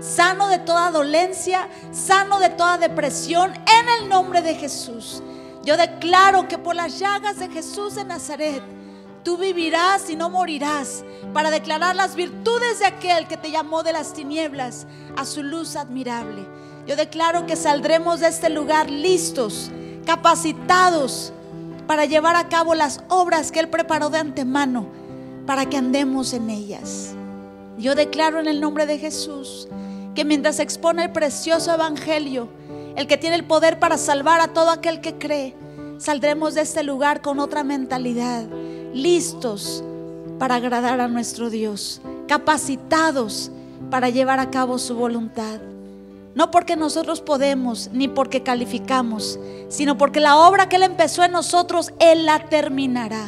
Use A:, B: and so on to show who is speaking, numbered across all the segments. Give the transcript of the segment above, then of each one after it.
A: sano de toda dolencia, sano de toda depresión, en el nombre de Jesús. Yo declaro que por las llagas de Jesús de Nazaret, tú vivirás y no morirás para declarar las virtudes de aquel que te llamó de las tinieblas a su luz admirable. Yo declaro que saldremos de este lugar listos, capacitados para llevar a cabo las obras que Él preparó de antemano, para que andemos en ellas. Yo declaro en el nombre de Jesús que mientras expone el precioso Evangelio, el que tiene el poder para salvar a todo aquel que cree, saldremos de este lugar con otra mentalidad, listos para agradar a nuestro Dios, capacitados para llevar a cabo su voluntad. No porque nosotros podemos, ni porque calificamos, sino porque la obra que Él empezó en nosotros, Él la terminará.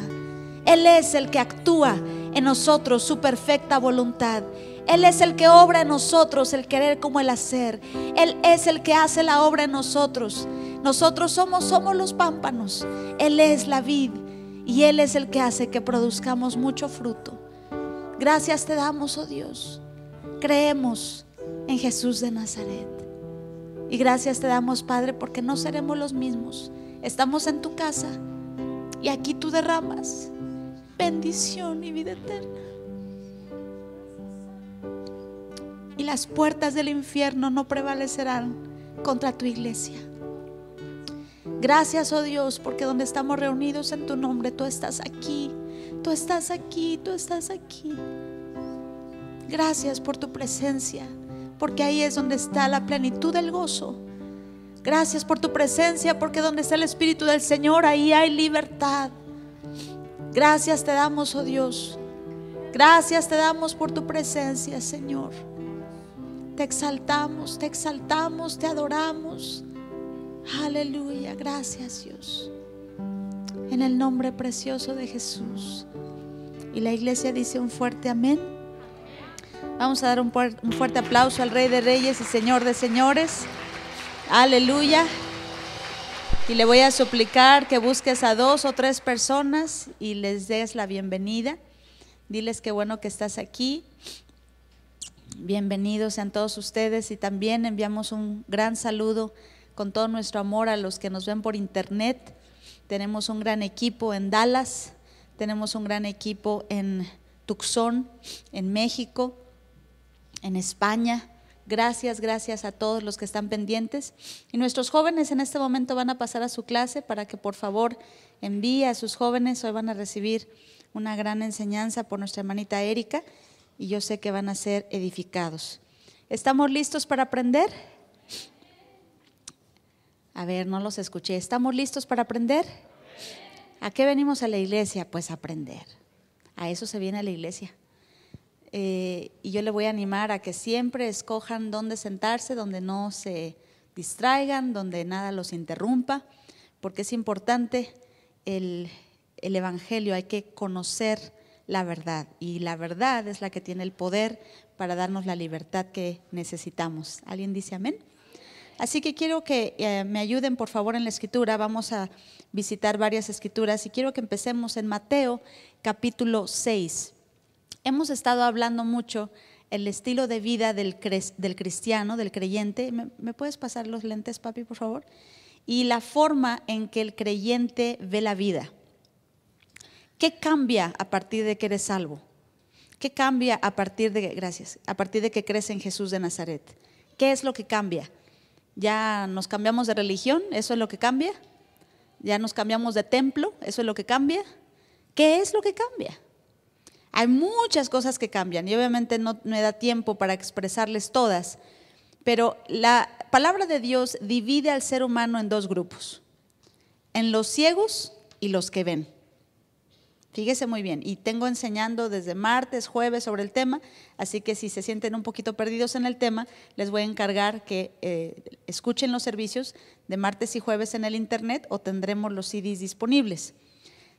A: Él es el que actúa en nosotros su perfecta voluntad. Él es el que obra en nosotros el querer como el hacer. Él es el que hace la obra en nosotros. Nosotros somos, somos los pámpanos. Él es la vid y Él es el que hace que produzcamos mucho fruto. Gracias te damos, oh Dios. Creemos en Jesús de Nazaret. Y gracias te damos, Padre, porque no seremos los mismos. Estamos en tu casa y aquí tú derramas bendición y vida eterna. Y las puertas del infierno no prevalecerán contra tu iglesia. Gracias, oh Dios, porque donde estamos reunidos en tu nombre, tú estás aquí, tú estás aquí, tú estás aquí. Gracias por tu presencia, porque ahí es donde está la plenitud del gozo. Gracias por tu presencia, porque donde está el Espíritu del Señor, ahí hay libertad. Gracias te damos, oh Dios. Gracias te damos por tu presencia, Señor. Te exaltamos, te exaltamos, te adoramos. Aleluya, gracias Dios. En el nombre precioso de Jesús. Y la iglesia dice un fuerte amén. Vamos a dar un, fuerte aplauso al Rey de Reyes y Señor de Señores. Aleluya. Y le voy a suplicar que busques a dos o tres personas y les des la bienvenida. Diles qué bueno que estás aquí. Bienvenidos sean todos ustedes y también enviamos un gran saludo con todo nuestro amor a los que nos ven por internet. Tenemos un gran equipo en Dallas, tenemos un gran equipo en Tucson, en México, en España Gracias, gracias a todos los que están pendientes. Y nuestros jóvenes en este momento van a pasar a su clase para que por favor envíe a sus jóvenes. Hoy van a recibir una gran enseñanza por nuestra hermanita Erika y yo sé que van a ser edificados. ¿Estamos listos para aprender? A ver, no los escuché. ¿Estamos listos para aprender? ¿A qué venimos a la iglesia? Pues a aprender. A eso se viene a la iglesia. Eh, y yo le voy a animar a que siempre escojan dónde sentarse, donde no se distraigan, donde nada los interrumpa, porque es importante el, Evangelio, hay que conocer la verdad y la verdad es la que tiene el poder para darnos la libertad que necesitamos. ¿Alguien dice amén? Así que quiero que eh, me ayuden por favor en la escritura. Vamos a visitar varias escrituras y quiero que empecemos en Mateo capítulo 6 hemos estado hablando mucho el estilo de vida del, cristiano, del creyente. ¿Me, puedes pasar los lentes, papi, por favor? Y la forma en que el creyente ve la vida. ¿Qué cambia a partir de que eres salvo? ¿Qué cambia a partir de gracias, a partir de que crees en Jesús de Nazaret? ¿Qué es lo que cambia? ¿Ya nos cambiamos de religión? ¿Eso es lo que cambia? ¿Ya nos cambiamos de templo? ¿Eso es lo que cambia? ¿Qué es lo que cambia? Hay muchas cosas que cambian y obviamente no me da tiempo para expresarles todas, pero la palabra de Dios divide al ser humano en dos grupos, en los ciegos y los que ven. Fíjese muy bien, y tengo enseñando desde martes, jueves sobre el tema, así que si se sienten un poquito perdidos en el tema, les voy a encargar que eh, escuchen los servicios de martes y jueves en el Internet o tendremos los CDs disponibles.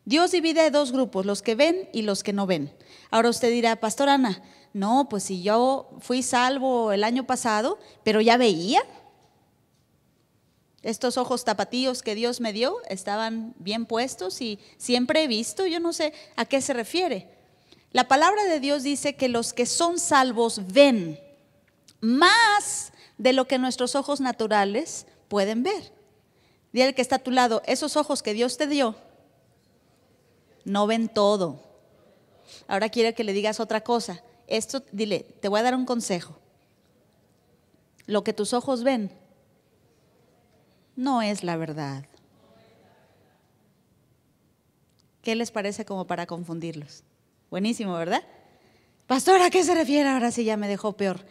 A: Dios divide dos grupos, los que ven y los que no ven. Ahora usted dirá, Pastor Ana, no, pues si yo fui salvo el año pasado, pero ya veía. Estos ojos tapatíos que Dios me dio estaban bien puestos y siempre he visto, yo no sé a qué se refiere. La palabra de Dios dice que los que son salvos ven más de lo que nuestros ojos naturales pueden ver. Dile que está a tu lado, esos ojos que Dios te dio no ven todo. Ahora quiero que le digas otra cosa. Esto, dile, te voy a dar un consejo. Lo que tus ojos ven no es la verdad. ¿Qué les parece como para confundirlos? Buenísimo, ¿verdad? Pastor, ¿a qué se refiere? Ahora sí ya me dejó peor.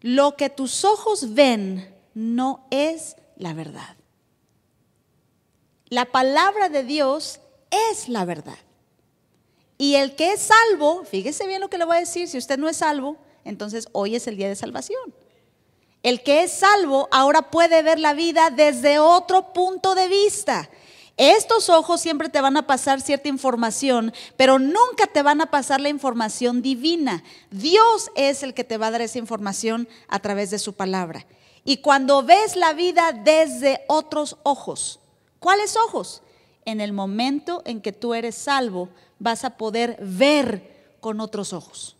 A: Lo que tus ojos ven no es la verdad. La palabra de Dios es la verdad. Y el que es salvo, fíjese bien lo que le voy a decir, si usted no es salvo, entonces hoy es el día de salvación. El que es salvo ahora puede ver la vida desde otro punto de vista. Estos ojos siempre te van a pasar cierta información, pero nunca te van a pasar la información divina. Dios es el que te va a dar esa información a través de su palabra. Y cuando ves la vida desde otros ojos, ¿cuáles ojos? en el momento en que tú eres salvo, vas a poder ver con otros ojos.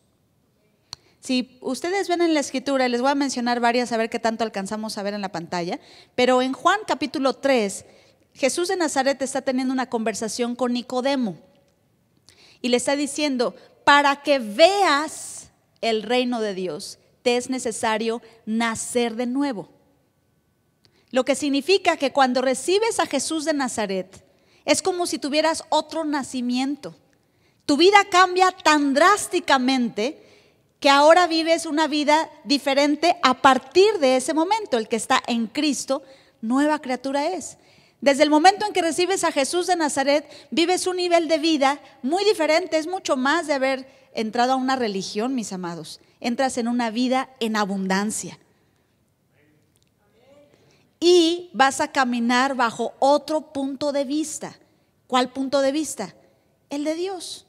A: Si ustedes ven en la escritura, les voy a mencionar varias a ver qué tanto alcanzamos a ver en la pantalla, pero en Juan capítulo 3, Jesús de Nazaret está teniendo una conversación con Nicodemo y le está diciendo, para que veas el reino de Dios, te es necesario nacer de nuevo. Lo que significa que cuando recibes a Jesús de Nazaret, es como si tuvieras otro nacimiento. Tu vida cambia tan drásticamente que ahora vives una vida diferente a partir de ese momento. El que está en Cristo, nueva criatura es. Desde el momento en que recibes a Jesús de Nazaret, vives un nivel de vida muy diferente. Es mucho más de haber entrado a una religión, mis amados. Entras en una vida en abundancia y vas a caminar bajo otro punto de vista. ¿Cuál punto de vista? El de Dios.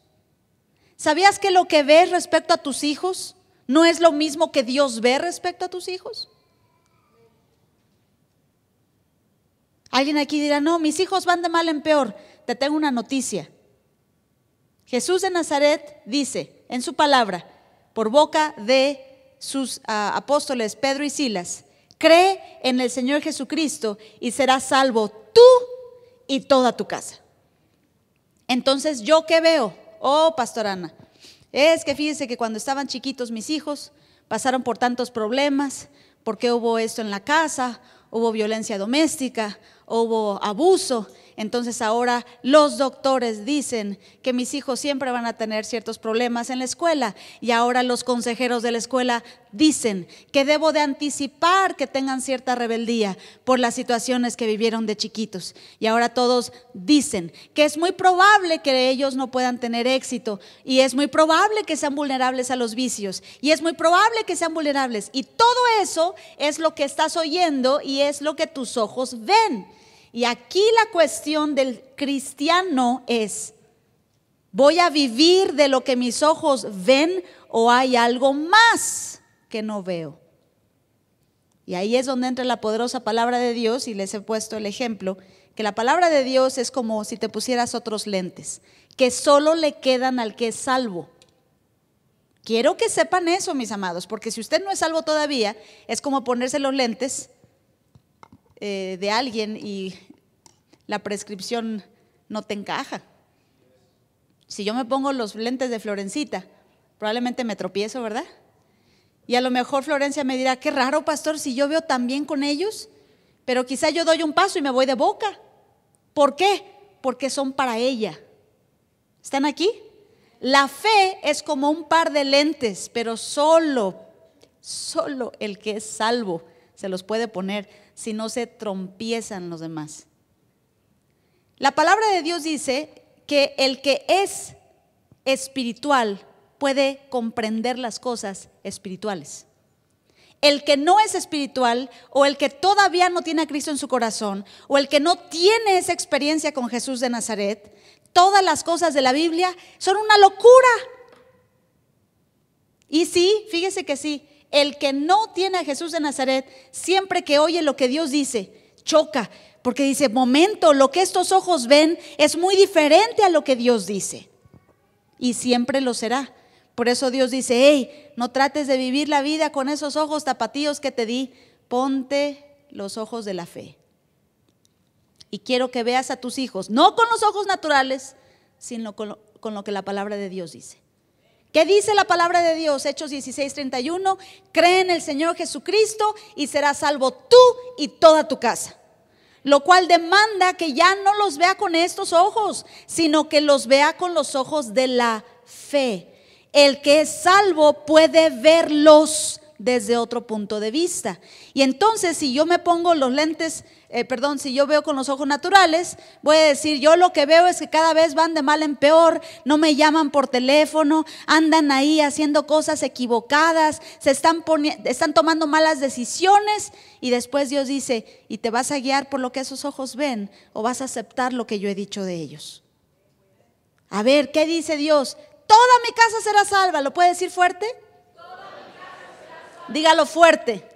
A: ¿Sabías que lo que ves respecto a tus hijos no es lo mismo que Dios ve respecto a tus hijos? Alguien aquí dirá, no, mis hijos van de mal en peor. Te tengo una noticia. Jesús de Nazaret dice en su palabra, por boca de sus ah, apóstoles Pedro y Silas, Cree en el Señor Jesucristo y serás salvo tú y toda tu casa. Entonces, ¿yo que veo? Oh, pastorana, es que fíjese que cuando estaban chiquitos mis hijos pasaron por tantos problemas, porque hubo esto en la casa, hubo violencia doméstica, hubo abuso, entonces ahora los doctores dicen que mis hijos siempre van a tener ciertos problemas en la escuela y ahora los consejeros de la escuela dicen que debo de anticipar que tengan cierta rebeldía por las situaciones que vivieron de chiquitos. Y ahora todos dicen que es muy probable que ellos no puedan tener éxito y es muy probable que sean vulnerables a los vicios y es muy probable que sean vulnerables. Y todo eso es lo que estás oyendo y es lo que tus ojos ven. Y aquí la cuestión del cristiano es, ¿voy a vivir de lo que mis ojos ven o hay algo más que no veo? Y ahí es donde entra la poderosa palabra de Dios y les he puesto el ejemplo, que la palabra de Dios es como si te pusieras otros lentes, que solo le quedan al que es salvo. Quiero que sepan eso, mis amados, porque si usted no es salvo todavía, es como ponerse los lentes eh, de alguien y la prescripción no te encaja. Si yo me pongo los lentes de Florencita, probablemente me tropiezo, ¿verdad? Y a lo mejor Florencia me dirá, qué raro, pastor, si yo veo también con ellos, pero quizá yo doy un paso y me voy de boca. ¿Por qué? Porque son para ella. ¿Están aquí? La fe es como un par de lentes, pero solo, solo el que es salvo se los puede poner si no se trompiezan los demás. La palabra de Dios dice que el que es espiritual puede comprender las cosas espirituales. El que no es espiritual o el que todavía no tiene a Cristo en su corazón o el que no tiene esa experiencia con Jesús de Nazaret, todas las cosas de la Biblia son una locura. Y sí, fíjese que sí, el que no tiene a Jesús de Nazaret, siempre que oye lo que Dios dice, choca, porque dice, momento, lo que estos ojos ven es muy diferente a lo que Dios dice. Y siempre lo será. Por eso Dios dice, hey, no trates de vivir la vida con esos ojos tapatíos que te di, ponte los ojos de la fe. Y quiero que veas a tus hijos, no con los ojos naturales, sino con lo, con lo que la palabra de Dios dice. ¿Qué dice la palabra de Dios? Hechos 16, 31. Cree en el Señor Jesucristo y serás salvo tú y toda tu casa. Lo cual demanda que ya no los vea con estos ojos, sino que los vea con los ojos de la fe. El que es salvo puede verlos desde otro punto de vista. Y entonces, si yo me pongo los lentes eh, perdón, si yo veo con los ojos naturales, voy a decir, yo lo que veo es que cada vez van de mal en peor, no me llaman por teléfono, andan ahí haciendo cosas equivocadas, se están, están tomando malas decisiones y después Dios dice, ¿y te vas a guiar por lo que esos ojos ven o vas a aceptar lo que yo he dicho de ellos? A ver, ¿qué dice Dios? Toda mi casa será salva, ¿lo puede decir fuerte? Dígalo fuerte.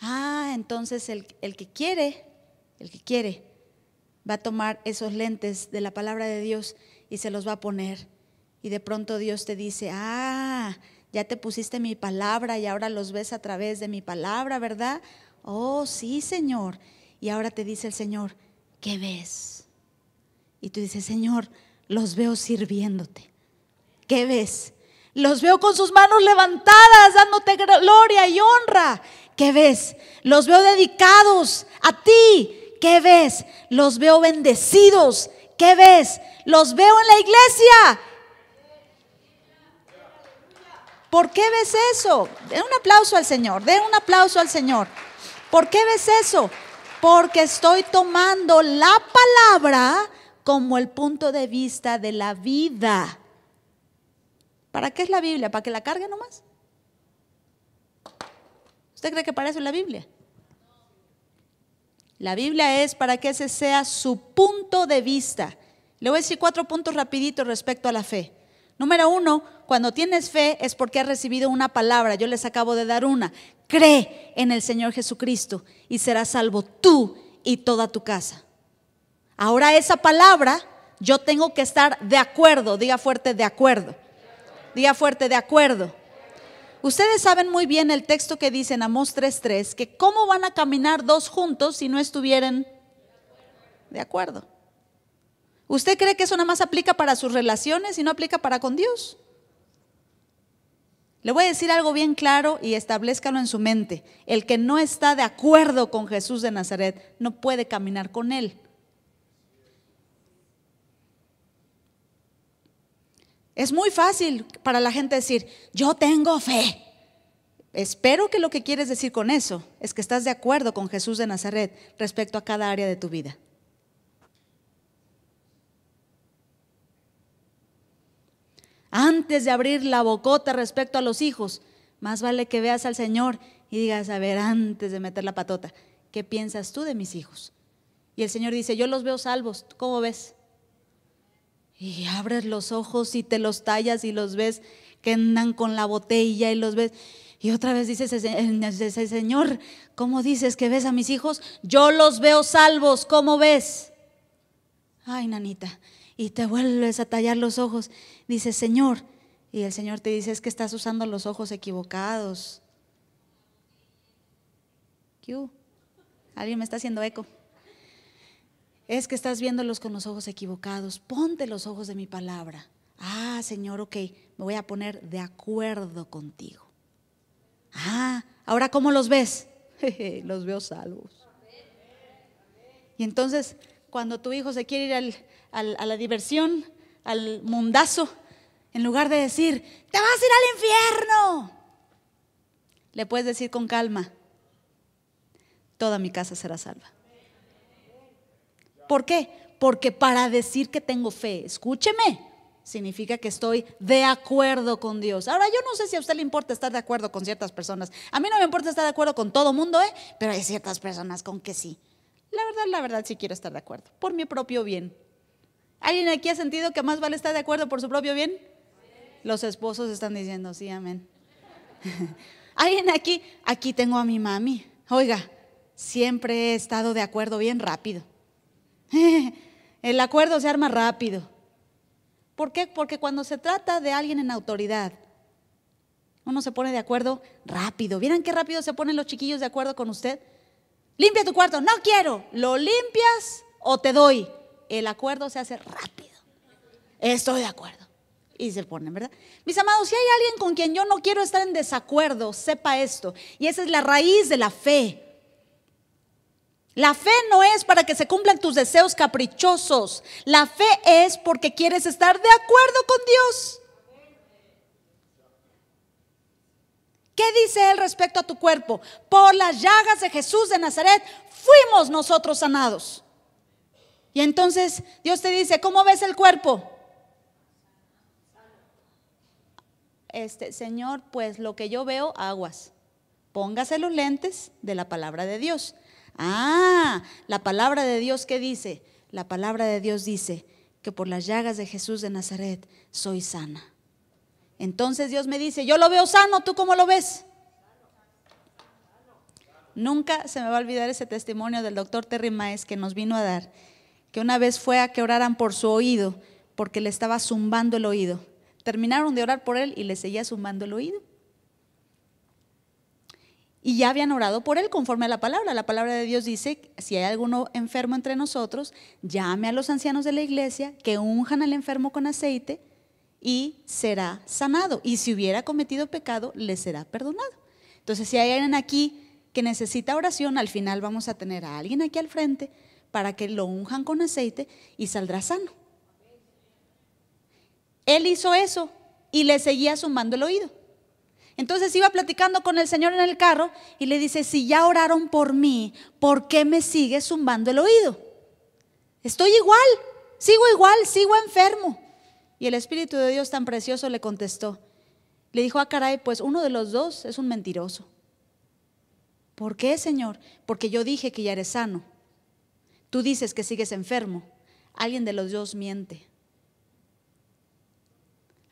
A: Ah, entonces el, el que quiere, el que quiere, va a tomar esos lentes de la palabra de Dios y se los va a poner. Y de pronto Dios te dice, ah, ya te pusiste mi palabra y ahora los ves a través de mi palabra, ¿verdad? Oh, sí, Señor. Y ahora te dice el Señor, ¿qué ves? Y tú dices, Señor, los veo sirviéndote. ¿Qué ves? Los veo con sus manos levantadas, dándote gloria y honra. ¿Qué ves? Los veo dedicados a ti. ¿Qué ves? Los veo bendecidos. ¿Qué ves? Los veo en la iglesia. ¿Por qué ves eso? Den un aplauso al Señor, de un aplauso al Señor. ¿Por qué ves eso? Porque estoy tomando la palabra como el punto de vista de la vida. ¿Para qué es la Biblia? ¿Para que la cargue nomás? ¿Usted cree que parece la Biblia? La Biblia es para que ese sea su punto de vista. Le voy a decir cuatro puntos rapiditos respecto a la fe. Número uno, cuando tienes fe es porque has recibido una palabra. Yo les acabo de dar una. Cree en el Señor Jesucristo y serás salvo tú y toda tu casa. Ahora esa palabra yo tengo que estar de acuerdo. Diga fuerte, de acuerdo. Diga fuerte, de acuerdo. Ustedes saben muy bien el texto que dice en Amós 3:3, que cómo van a caminar dos juntos si no estuvieran de acuerdo. ¿Usted cree que eso nada más aplica para sus relaciones y no aplica para con Dios? Le voy a decir algo bien claro y establezcalo en su mente. El que no está de acuerdo con Jesús de Nazaret no puede caminar con él. Es muy fácil para la gente decir, yo tengo fe. Espero que lo que quieres decir con eso es que estás de acuerdo con Jesús de Nazaret respecto a cada área de tu vida. Antes de abrir la bocota respecto a los hijos, más vale que veas al Señor y digas, a ver, antes de meter la patota, ¿qué piensas tú de mis hijos? Y el Señor dice, yo los veo salvos, ¿cómo ves? y abres los ojos y te los tallas y los ves que andan con la botella y los ves. Y otra vez dices, Señor, ¿cómo dices que ves a mis hijos? Yo los veo salvos, ¿cómo ves? Ay, nanita. Y te vuelves a tallar los ojos. Dices, Señor. Y el Señor te dice, es que estás usando los ojos equivocados. ¿Alguien me está haciendo eco? es que estás viéndolos con los ojos equivocados, ponte los ojos de mi palabra. Ah, Señor, ok, me voy a poner de acuerdo contigo. Ah, ahora ¿cómo los ves? los veo salvos. Y entonces, cuando tu hijo se quiere ir a la diversión, al mundazo, en lugar de decir, te vas a
B: ir
A: al infierno, le puedes decir con calma, toda mi casa será salva. ¿Por qué? Porque para decir que tengo fe, escúcheme, significa que estoy de acuerdo con Dios. Ahora, yo no sé si a usted le importa estar de acuerdo con ciertas personas. A mí no me importa estar de acuerdo con todo mundo, ¿eh? pero hay ciertas personas con que sí. La verdad, la verdad, sí quiero estar de acuerdo, por mi propio bien. ¿Alguien aquí ha sentido que más vale estar de acuerdo por su propio bien? Los esposos están diciendo, sí, amén. ¿Alguien aquí? Aquí tengo a mi mami. Oiga, siempre he estado de acuerdo bien rápido. El acuerdo se arma rápido. ¿Por qué? Porque cuando se trata de alguien en autoridad, uno se pone de acuerdo rápido. ¿Vieran qué rápido se ponen los chiquillos de acuerdo con usted? Limpia tu cuarto, no quiero. ¿Lo limpias o te doy? El acuerdo se hace rápido. Estoy de acuerdo. Y se ponen, ¿verdad? Mis amados, si hay alguien con quien yo no quiero estar en desacuerdo, sepa esto. Y esa es la raíz de la fe. La fe no es para que se cumplan tus deseos caprichosos. La fe es porque quieres estar de acuerdo con Dios. ¿Qué dice Él respecto a tu cuerpo? Por las llagas de Jesús de Nazaret fuimos nosotros sanados. Y entonces Dios te dice, ¿cómo ves el cuerpo? Este, Señor, pues lo que yo veo, aguas. Póngase los lentes de la palabra de Dios. Ah, la palabra de Dios que dice, la palabra de Dios dice que por las llagas de Jesús de Nazaret soy sana. Entonces Dios me dice, yo lo veo sano, ¿tú cómo lo ves? Nunca se me va a olvidar ese testimonio del doctor Terry Maes que nos vino a dar, que una vez fue a que oraran por su oído, porque le estaba zumbando el oído. Terminaron de orar por él y le seguía zumbando el oído y ya habían orado por él conforme a la palabra. La palabra de Dios dice, si hay alguno enfermo entre nosotros, llame a los ancianos de la iglesia, que unjan al enfermo con aceite y será sanado. Y si hubiera cometido pecado, le será perdonado. Entonces, si hay alguien aquí que necesita oración, al final vamos a tener a alguien aquí al frente para que lo unjan con aceite y saldrá sano. Él hizo eso y le seguía sumando el oído. Entonces iba platicando con el Señor en el carro y le dice, si ya oraron por mí, ¿por qué me sigue zumbando el oído? Estoy igual, sigo igual, sigo enfermo. Y el Espíritu de Dios tan precioso le contestó. Le dijo, a ah, caray, pues uno de los dos es un mentiroso. ¿Por qué, Señor? Porque yo dije que ya eres sano. Tú dices que sigues enfermo. Alguien de los dos miente.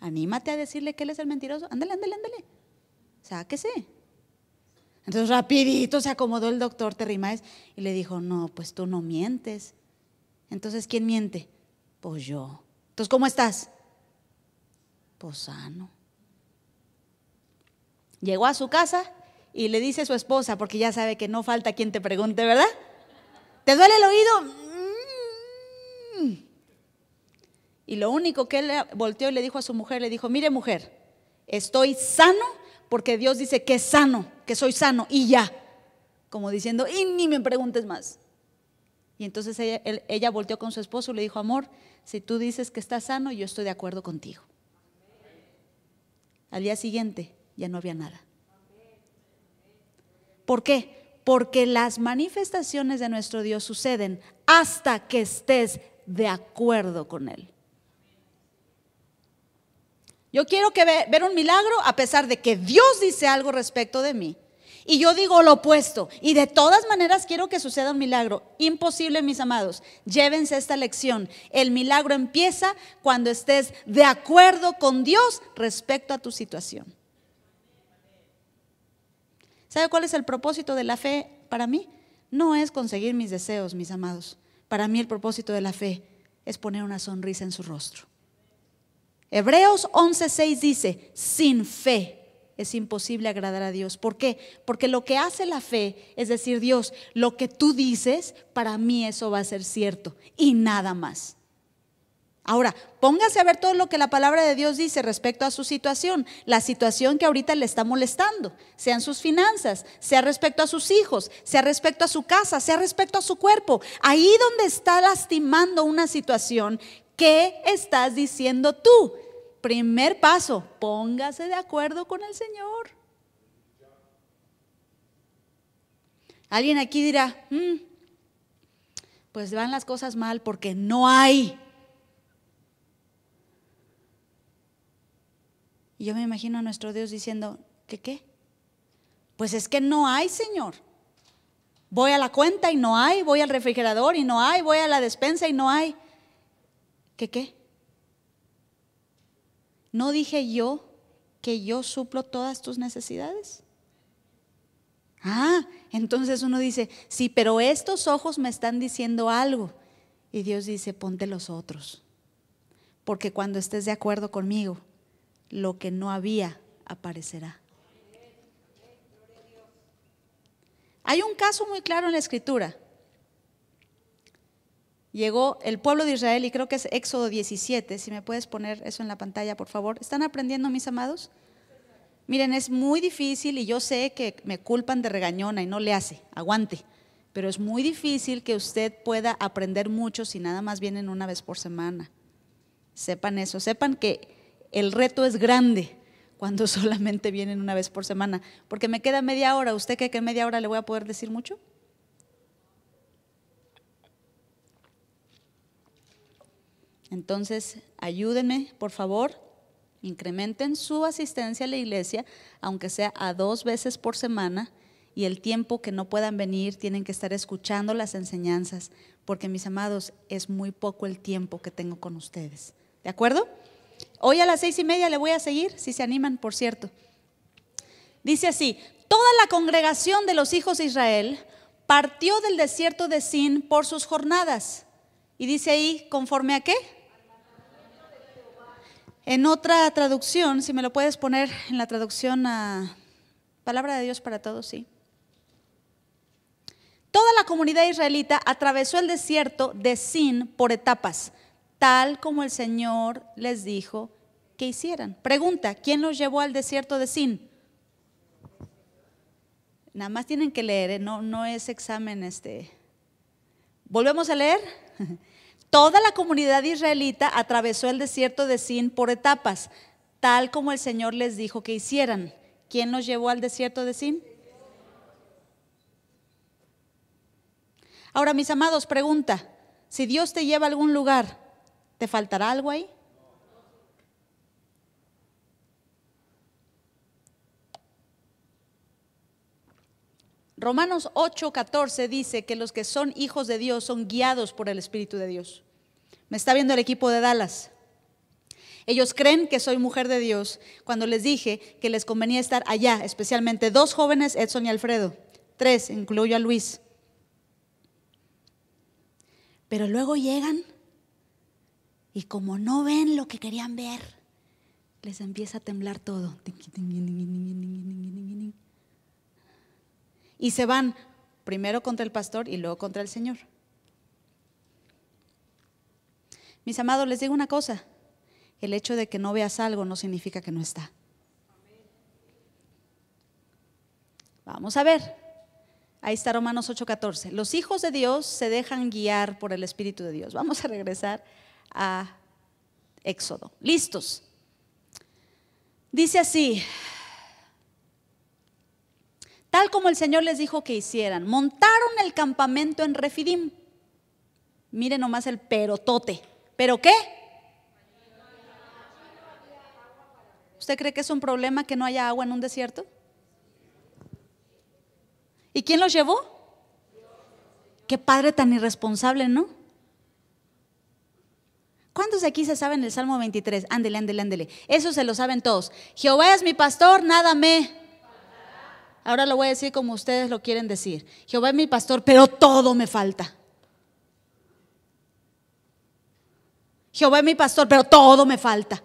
A: Anímate a decirle que él es el mentiroso. Ándale, ándale, ándale sáquese. Entonces rapidito se acomodó el doctor Terrimaes y le dijo, no, pues tú no mientes. Entonces, ¿quién miente? Pues yo. Entonces, ¿cómo estás? Pues sano. Llegó a su casa y le dice a su esposa, porque ya sabe que no falta quien te pregunte, ¿verdad? ¿Te duele el oído? Mm. Y lo único que él volteó y le dijo a su mujer, le dijo, mire mujer, estoy sano porque Dios dice que es sano, que soy sano y ya. Como diciendo, y ni me preguntes más. Y entonces ella, volteó con su esposo y le dijo, amor, si tú dices que estás sano, yo estoy de acuerdo contigo. Al día siguiente ya no había nada. ¿Por qué? Porque las manifestaciones de nuestro Dios suceden hasta que estés de acuerdo con Él. Yo quiero que ver un milagro a pesar de que Dios dice algo respecto de mí. Y yo digo lo opuesto. Y de todas maneras quiero que suceda un milagro. Imposible, mis amados. Llévense esta lección. El milagro empieza cuando estés de acuerdo con Dios respecto a tu situación. ¿Sabe cuál es el propósito de la fe para mí? No es conseguir mis deseos, mis amados. Para mí el propósito de la fe es poner una sonrisa en su rostro. Hebreos 11:6 dice, sin fe es imposible agradar a Dios. ¿Por qué? Porque lo que hace la fe es decir, Dios, lo que tú dices, para mí eso va a ser cierto y nada más. Ahora, póngase a ver todo lo que la palabra de Dios dice respecto a su situación, la situación que ahorita le está molestando, sean sus finanzas, sea respecto a sus hijos, sea respecto a su casa, sea respecto a su cuerpo. Ahí donde está lastimando una situación, ¿Qué estás diciendo tú? Primer paso, póngase de acuerdo con el Señor. Alguien aquí dirá, mm, pues van las cosas mal porque no hay. Y yo me imagino a nuestro Dios diciendo, ¿qué qué? Pues es que no hay, Señor. Voy a la cuenta y no hay, voy al refrigerador y no hay, voy a la despensa y no hay. ¿Qué qué? ¿No dije yo que yo suplo todas tus necesidades? Ah, entonces uno dice, sí, pero estos ojos me están diciendo algo. Y Dios dice, ponte los otros. Porque cuando estés de acuerdo conmigo, lo que no había aparecerá. Hay un caso muy claro en la escritura llegó el pueblo de Israel, y creo que es Éxodo 17, si me puedes poner eso en la pantalla, por favor. ¿Están aprendiendo, mis amados? Miren, es muy difícil y yo sé que me culpan de regañona y no le hace, aguante, pero es muy difícil que usted pueda aprender mucho si nada más vienen una vez por semana. Sepan eso, sepan que el reto es grande cuando solamente vienen una vez por semana, porque me queda media hora. ¿Usted cree que media hora le voy a poder decir mucho? Entonces, ayúdenme, por favor, incrementen su asistencia a la iglesia, aunque sea a dos veces por semana, y el tiempo que no puedan venir tienen que estar escuchando las enseñanzas, porque mis amados, es muy poco el tiempo que tengo con ustedes. ¿De acuerdo? Hoy a las seis y media le voy a seguir, si se animan, por cierto. Dice así, toda la congregación de los hijos de Israel partió del desierto de Sin por sus jornadas. Y dice ahí, ¿conforme a qué? En otra traducción, si me lo puedes poner en la traducción a Palabra de Dios para todos, sí. Toda la comunidad israelita atravesó el desierto de Sin por etapas, tal como el Señor les dijo que hicieran. Pregunta, ¿quién los llevó al desierto de Sin? Nada más tienen que leer, ¿eh? no, no es examen este. Volvemos a leer. Toda la comunidad israelita atravesó el desierto de Sin por etapas, tal como el Señor les dijo que hicieran. ¿Quién nos llevó al desierto de Sin? Ahora, mis amados, pregunta, si Dios te lleva a algún lugar, ¿te faltará algo ahí? Romanos 8:14 dice que los que son hijos de Dios son guiados por el Espíritu de Dios. Me está viendo el equipo de Dallas. Ellos creen que soy mujer de Dios cuando les dije que les convenía estar allá, especialmente dos jóvenes, Edson y Alfredo. Tres, incluyo a Luis. Pero luego llegan y como no ven lo que querían ver, les empieza a temblar todo y se van primero contra el pastor y luego contra el Señor. Mis amados, les digo una cosa, el hecho de que no veas algo no significa que no está. Vamos a ver. Ahí está Romanos 8:14. Los hijos de Dios se dejan guiar por el Espíritu de Dios. Vamos a regresar a Éxodo. ¿Listos? Dice así, tal como el Señor les dijo que hicieran. Montaron el campamento en Refidim. Miren nomás el perotote. ¿Pero qué? ¿Usted cree que es un problema que no haya agua en un desierto? ¿Y quién los llevó? Qué padre tan irresponsable, ¿no? ¿Cuántos de aquí se saben el Salmo 23? Ándele, ándele, ándele. Eso se lo saben todos. Jehová es mi pastor, nada me Ahora lo voy a decir como ustedes lo quieren decir. Jehová es mi pastor, pero todo me falta. Jehová es mi pastor, pero todo me falta.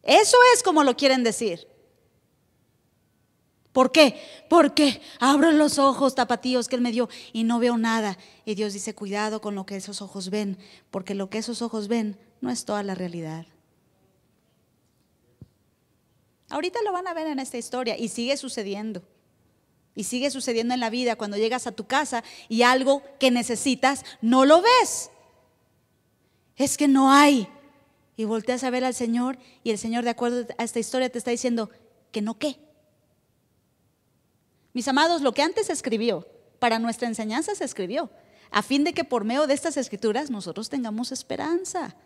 A: Eso es como lo quieren decir. ¿Por qué? Porque abro los ojos tapatíos que Él me dio y no veo nada. Y Dios dice, cuidado con lo que esos ojos ven, porque lo que esos ojos ven no es toda la realidad. Ahorita lo van a ver en esta historia y sigue sucediendo. Y sigue sucediendo en la vida cuando llegas a tu casa y algo que necesitas no lo ves. Es que no hay. Y volteas a ver al Señor y el Señor, de acuerdo a esta historia, te está diciendo que no qué. Mis amados, lo que antes escribió, para nuestra enseñanza se escribió, a fin de que por medio de estas escrituras nosotros tengamos esperanza.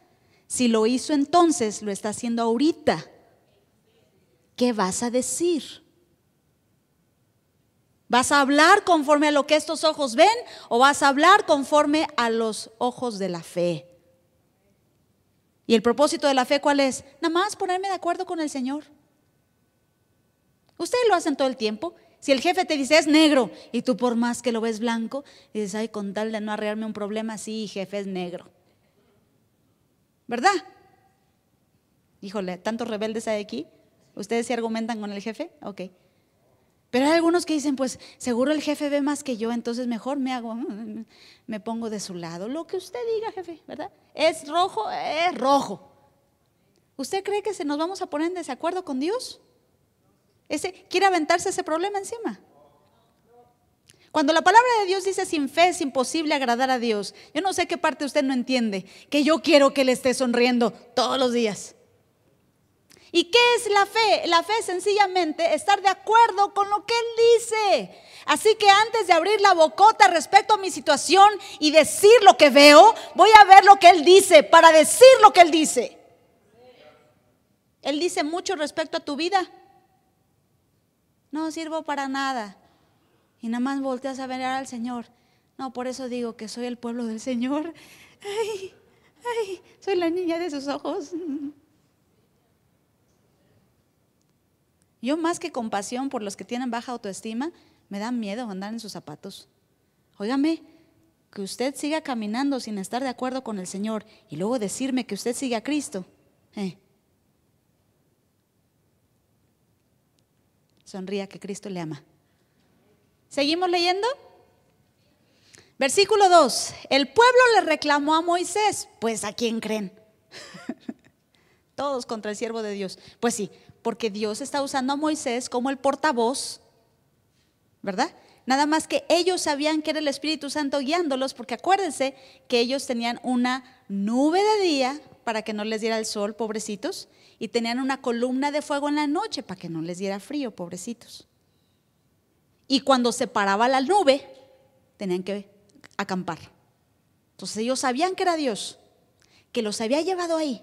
A: Si lo hizo entonces, lo está haciendo ahorita. ¿qué vas a decir? ¿Vas a hablar conforme a lo que estos ojos ven o vas a hablar conforme a los ojos de la fe? Y el propósito de la fe, ¿cuál es? Nada más ponerme de acuerdo con el Señor. Ustedes lo hacen todo el tiempo. Si el jefe te dice es negro y tú por más que lo ves blanco, dices, ay, con tal de no arrearme un problema, sí, jefe es negro. ¿Verdad? Híjole, tantos rebeldes hay aquí. ¿Ustedes se argumentan con el jefe? Ok. Pero hay algunos que dicen, pues seguro el jefe ve más que yo, entonces mejor me hago, me pongo de su lado. Lo que usted diga, jefe, ¿verdad? Es rojo, es rojo. ¿Usted cree que se nos vamos a poner en desacuerdo con Dios? Ese, ¿Quiere aventarse ese problema encima? Cuando la palabra de Dios dice sin fe es imposible agradar a Dios, yo no sé qué parte usted no entiende, que yo quiero que Él esté sonriendo todos los días. ¿Y qué es la fe? La fe es sencillamente estar de acuerdo con lo que Él dice. Así que antes de abrir la bocota respecto a mi situación y decir lo que veo, voy a ver lo que Él dice para decir lo que Él dice. Él dice mucho respecto a tu vida. No sirvo para nada. Y nada más volteas a venerar al Señor. No, por eso digo que soy el pueblo del Señor. Ay, ay, soy la niña de sus ojos. Yo más que compasión por los que tienen baja autoestima, me da miedo andar en sus zapatos. Óigame, que usted siga caminando sin estar de acuerdo con el Señor y luego decirme que usted sigue a Cristo. Eh. Sonría que Cristo le ama. ¿Seguimos leyendo? Versículo 2. El pueblo le reclamó a Moisés, pues ¿a quién creen? Todos contra el siervo de Dios. Pues sí, porque Dios está usando a Moisés como el portavoz, ¿verdad? Nada más que ellos sabían que era el Espíritu Santo guiándolos, porque acuérdense que ellos tenían una nube de día para que no les diera el sol, pobrecitos, y tenían una columna de fuego en la noche para que no les diera frío, pobrecitos. Y cuando se paraba la nube, tenían que acampar. Entonces ellos sabían que era Dios, que los había llevado ahí,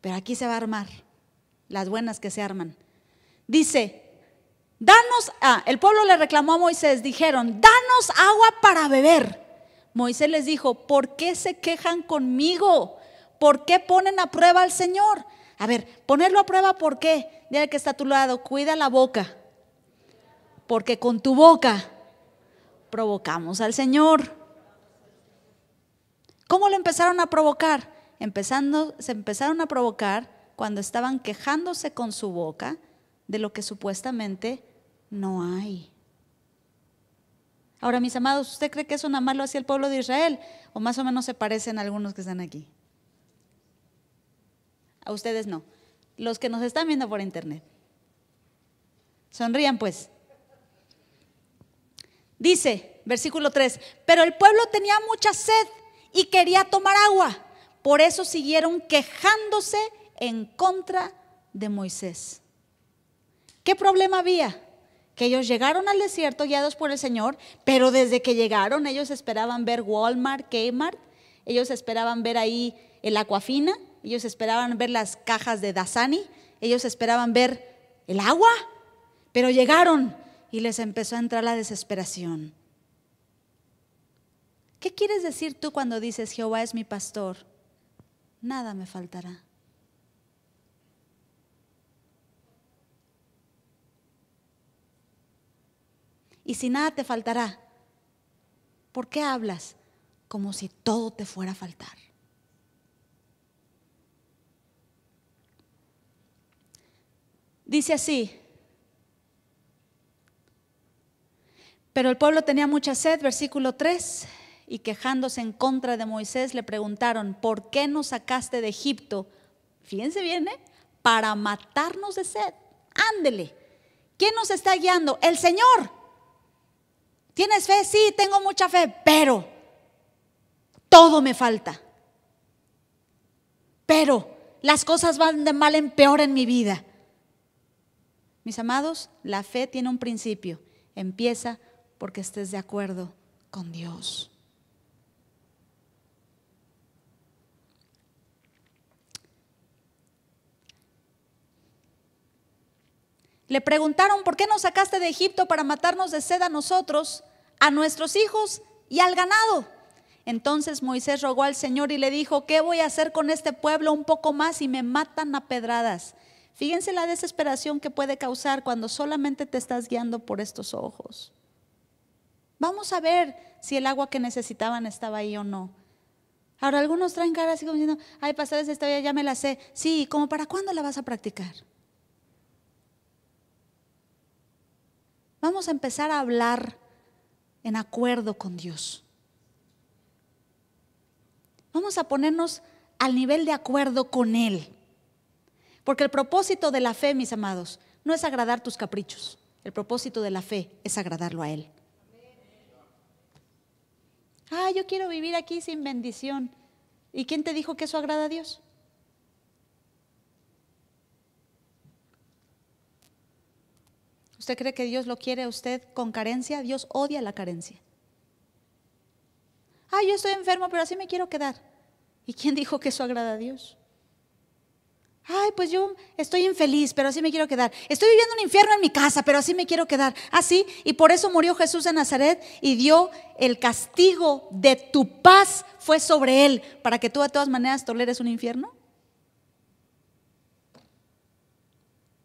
A: pero aquí se va a armar las buenas que se arman. Dice, danos, el pueblo le reclamó a Moisés, dijeron, danos agua para beber. Moisés les dijo, ¿por qué se quejan conmigo? ¿Por qué ponen a prueba al Señor? A ver, ponerlo a prueba, ¿por qué? Dile que está a tu lado, cuida la boca, porque con tu boca provocamos al Señor. ¿Cómo lo empezaron a provocar? Empezando, se empezaron a provocar cuando estaban quejándose con su boca de lo que supuestamente no hay. Ahora, mis amados, ¿usted cree que eso nada más lo hacía el pueblo de Israel? ¿O más o menos se parecen a algunos que están aquí? A ustedes no. Los que nos están viendo por internet. Sonrían pues. Dice, versículo 3, pero el pueblo tenía mucha sed y quería tomar agua. Por eso siguieron quejándose en contra de Moisés. ¿Qué problema había? Que ellos llegaron al desierto guiados por el Señor, pero desde que llegaron ellos esperaban ver Walmart, Kmart, ellos esperaban ver ahí el Aquafina, ellos esperaban ver las cajas de Dasani, ellos esperaban ver el agua, pero llegaron y les empezó a entrar la desesperación. ¿Qué quieres decir tú cuando dices Jehová es mi pastor? Nada me faltará. y si nada te faltará, ¿por qué hablas como si todo te fuera a faltar? Dice así, pero el pueblo tenía mucha sed, versículo 3, y quejándose en contra de Moisés le preguntaron, ¿por qué nos sacaste de Egipto? Fíjense bien, ¿eh? Para matarnos de sed. Ándele. ¿Quién nos está guiando? El Señor. ¿Tienes fe? Sí, tengo mucha fe, pero todo me falta. Pero las cosas van de mal en peor en mi vida. Mis amados, la fe tiene un principio. Empieza porque estés de acuerdo con Dios. Le preguntaron, ¿por qué nos sacaste de Egipto para matarnos de sed a nosotros, a nuestros hijos y al ganado? Entonces Moisés rogó al Señor y le dijo, ¿qué voy a hacer con este pueblo un poco más y me matan a pedradas? Fíjense la desesperación que puede causar cuando solamente te estás guiando por estos ojos. Vamos a ver si el agua que necesitaban estaba ahí o no. Ahora algunos traen cara así como diciendo, ay, pastores, esta ya me la sé. Sí, ¿como para cuándo la vas a practicar? Vamos a empezar a hablar en acuerdo con Dios. Vamos a ponernos al nivel de acuerdo con Él. Porque el propósito de la fe, mis amados, no es agradar tus caprichos. El propósito de la fe es agradarlo a Él. Ah, yo quiero vivir aquí sin bendición. ¿Y quién te dijo que eso agrada a Dios? ¿Usted cree que Dios lo quiere a usted con carencia? Dios odia la carencia. Ay, yo estoy enfermo, pero así me quiero quedar. ¿Y quién dijo que eso agrada a Dios? Ay, pues yo estoy infeliz, pero así me quiero quedar. Estoy viviendo un infierno en mi casa, pero así me quiero quedar. Así, ah, y por eso murió Jesús en Nazaret y dio el castigo de tu paz fue sobre él, para que tú de todas maneras toleres un infierno.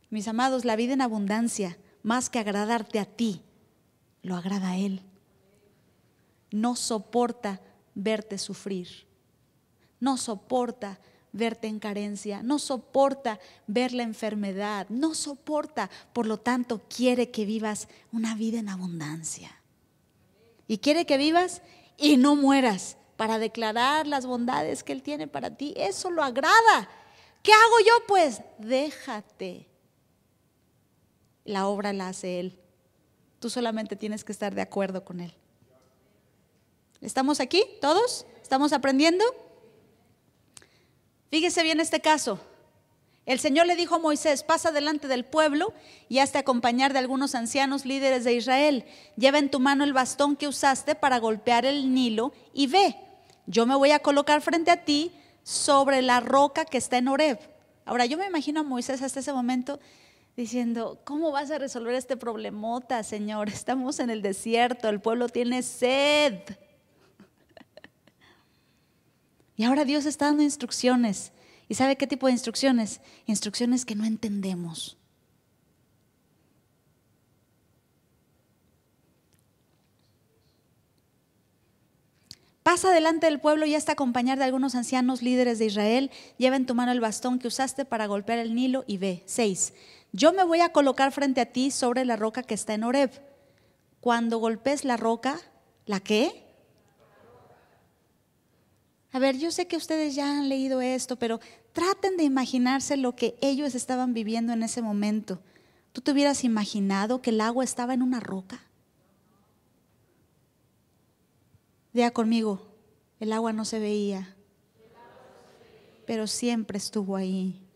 A: Mis amados, la vida en abundancia más que agradarte a ti, lo agrada a Él. No soporta verte sufrir. No soporta verte en carencia, no soporta ver la enfermedad, no soporta, por lo tanto, quiere que vivas una vida en abundancia. Y quiere que vivas y no mueras para declarar las bondades que Él tiene para ti. Eso lo agrada. ¿Qué hago yo? Pues déjate la obra la hace Él. Tú solamente tienes que estar de acuerdo con Él. ¿Estamos aquí todos? ¿Estamos aprendiendo? Fíjese bien este caso. El Señor le dijo a Moisés, pasa delante del pueblo y hazte acompañar de algunos ancianos líderes de Israel. Lleva en tu mano el bastón que usaste para golpear el Nilo y ve, yo me voy a colocar frente a ti sobre la roca que está en Oreb. Ahora yo me imagino a Moisés hasta ese momento diciendo, ¿cómo vas a resolver este problemota, Señor? Estamos en el desierto, el pueblo tiene sed. Y ahora Dios está dando instrucciones. ¿Y sabe qué tipo de instrucciones? Instrucciones que no entendemos. Pasa delante del pueblo y hasta acompañar de algunos ancianos líderes de Israel. Lleva en tu mano el bastón que usaste para golpear el Nilo y ve. 6. Yo me voy a colocar frente a ti sobre la roca que está en Oreb. Cuando golpes la roca, ¿la qué? A ver, yo sé que ustedes ya han leído esto, pero traten de imaginarse lo que ellos estaban viviendo en ese momento. ¿Tú te hubieras imaginado que el agua estaba en una roca? Vea conmigo, el agua no se veía, pero siempre estuvo ahí.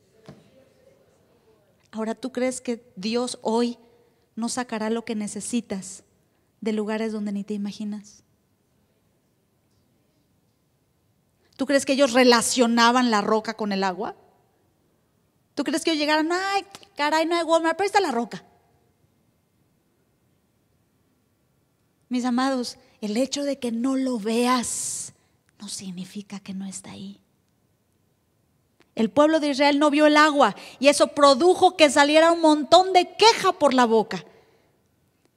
A: Ahora tú crees que Dios hoy no sacará lo que necesitas de lugares donde ni te imaginas. ¿Tú crees que ellos relacionaban la roca con el agua? ¿Tú crees que ellos llegaron, ay, caray, no hay Walmart, pero está la roca? Mis amados, el hecho de que no lo veas no significa que no está ahí. El pueblo de Israel no vio el agua y eso produjo que saliera un montón de queja por la boca.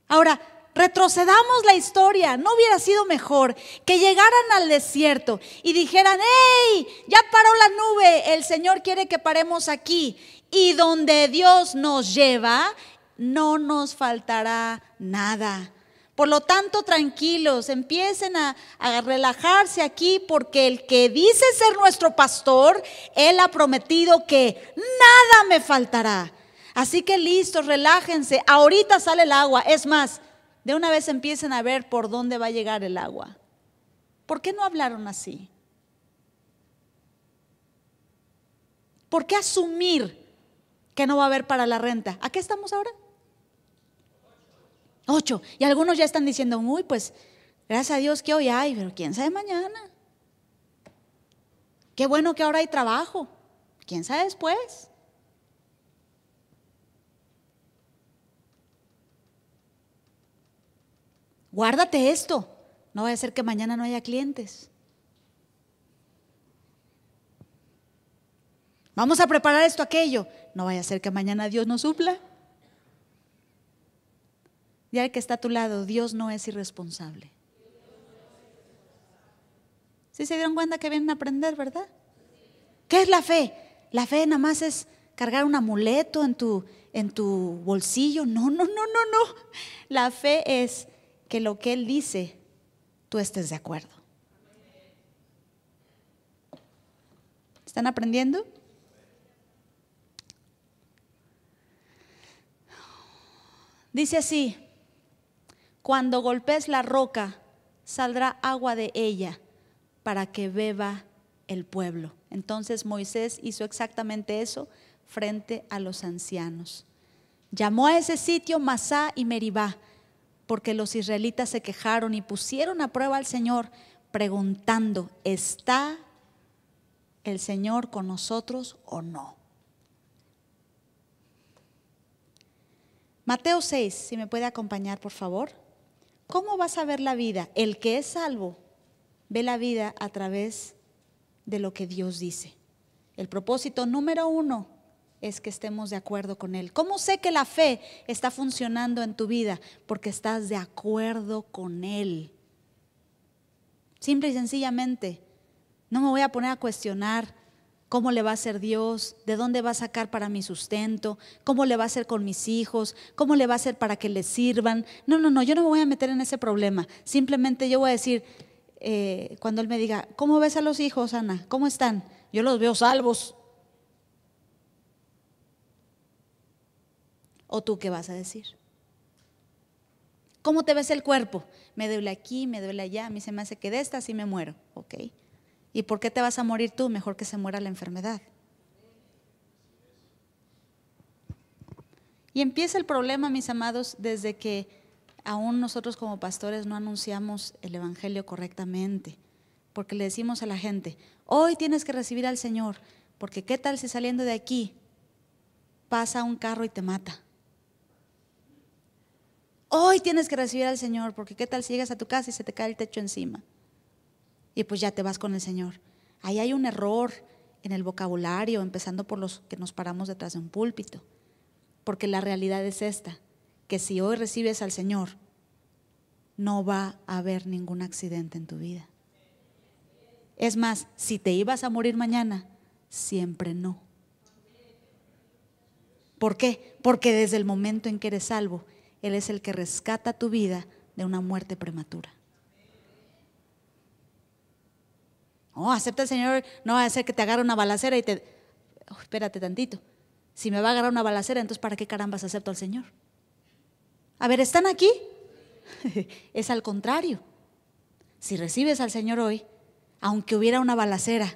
A: Ahora, retrocedamos la historia, no hubiera sido mejor que llegaran al desierto y dijeran, ¡hey! Ya paró la nube, el Señor quiere que paremos aquí. Y donde Dios nos lleva, no nos faltará nada. Por lo tanto, tranquilos, empiecen a, relajarse aquí porque el que dice ser nuestro pastor, Él ha prometido que nada me faltará. Así que listos, relájense. Ahorita sale el agua. Es más, de una vez empiecen a ver por dónde va a llegar el agua. ¿Por qué no hablaron así? ¿Por qué asumir que no va a haber para la renta? ¿A qué estamos ahora? Ocho. Y algunos ya están diciendo, uy, pues gracias a Dios que hoy hay, pero quién sabe mañana. Qué bueno que ahora hay trabajo. ¿Quién sabe después? Guárdate esto. No vaya a ser que mañana no haya clientes. Vamos a preparar esto, aquello. No vaya a ser que mañana Dios nos supla. Y que está a tu lado, Dios no es irresponsable. ¿Sí se dieron cuenta que vienen a aprender, verdad? ¿Qué es la fe? La fe nada más es cargar un amuleto en tu, en tu bolsillo. No, no, no, no, no. La fe es que lo que Él dice, tú estés de acuerdo. ¿Están aprendiendo? Dice así, cuando golpees la roca, saldrá agua de ella para que beba el pueblo. Entonces Moisés hizo exactamente eso frente a los ancianos. Llamó a ese sitio Masá y Meribá, porque los israelitas se quejaron y pusieron a prueba al Señor, preguntando, ¿está el Señor con nosotros o no? Mateo 6, si me puede acompañar, por favor. ¿Cómo vas a ver la vida? El que es salvo ve la vida a través de lo que Dios dice. El propósito número uno es que estemos de acuerdo con Él. ¿Cómo sé que la fe está funcionando en tu vida? Porque estás de acuerdo con Él. Simple y sencillamente, no me voy a poner a cuestionar cómo le va a ser Dios, de dónde va a sacar para mi sustento, cómo le va a hacer con mis hijos, cómo le va a hacer para que le sirvan. No, no, no, yo no me voy a meter en ese problema. Simplemente yo voy a decir, eh, cuando él me diga, ¿cómo ves a los hijos, Ana? ¿Cómo están? Yo los veo salvos. ¿O tú qué vas a decir? ¿Cómo te ves el cuerpo? Me duele aquí, me duele allá, a mí se me hace que de esta así me muero. ok ¿Y por qué te vas a morir tú? Mejor que se muera la enfermedad. Y empieza el problema, mis amados, desde que aún nosotros como pastores no anunciamos el Evangelio correctamente, porque le decimos a la gente, hoy tienes que recibir al Señor, porque qué tal si saliendo de aquí pasa un carro y te mata. Hoy tienes que recibir al Señor, porque qué tal si llegas a tu casa y se te cae el techo encima y pues ya te vas con el Señor. Ahí hay un error en el vocabulario, empezando por los que nos paramos detrás de un púlpito, porque la realidad es esta, que si hoy recibes al Señor, no va a haber ningún accidente en tu vida. Es más, si te ibas a morir mañana, siempre no. ¿Por qué? Porque desde el momento en que eres salvo, Él es el que rescata tu vida de una muerte prematura. No, acepta al Señor, no va a ser que te agarre una balacera y te... espérate tantito. Si me va a agarrar una balacera, entonces ¿para qué carambas acepto al Señor? A ver, ¿están aquí? es al contrario. Si recibes al Señor hoy, aunque hubiera una balacera,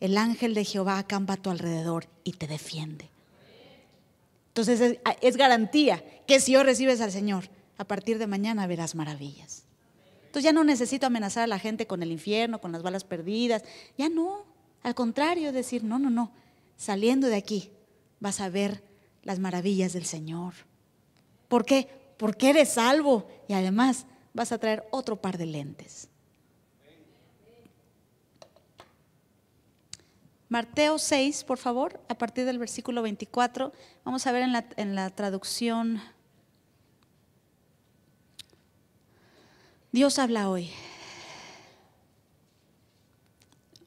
A: el ángel de Jehová acampa a tu alrededor y te defiende. Entonces es garantía que si hoy recibes al Señor, a partir de mañana verás maravillas. Entonces ya no necesito amenazar a la gente con el infierno, con las balas perdidas. Ya no. Al contrario, decir, no, no, no. Saliendo de aquí vas a ver las maravillas del Señor. ¿Por qué? Porque eres salvo y además vas a traer otro par de lentes. Mateo 6, por favor, a partir del versículo 24. Vamos a ver en la, en la traducción Dios habla hoy.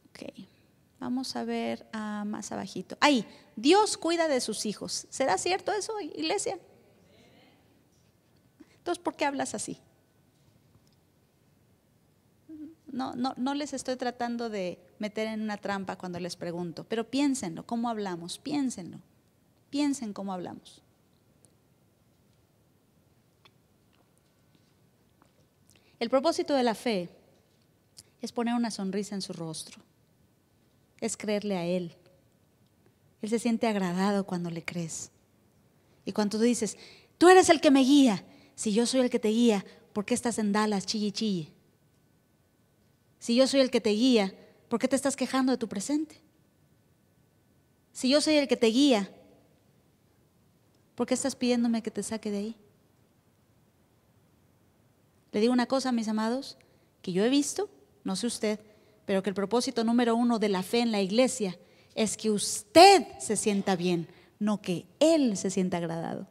A: Ok, Vamos a ver ah, más abajito. Ahí, Dios cuida de sus hijos. ¿Será cierto eso, iglesia? Entonces, ¿por qué hablas así? No, no, no les estoy tratando de meter en una trampa cuando les pregunto, pero piénsenlo, ¿cómo hablamos? Piénsenlo, piensen cómo hablamos. El propósito de la fe es poner una sonrisa en su rostro, es creerle a Él. Él se siente agradado cuando le crees. Y cuando tú dices, tú eres el que me guía, si yo soy el que te guía, ¿por qué estás en Dallas, chille, chille? Si yo soy el que te guía, ¿por qué te estás quejando de tu presente? Si yo soy el que te guía, ¿por qué estás pidiéndome que te saque de ahí? Le digo una cosa, mis amados, que yo he visto, no sé usted, pero que el propósito número uno de la fe en la iglesia es que usted se sienta bien, no que Él se sienta agradado.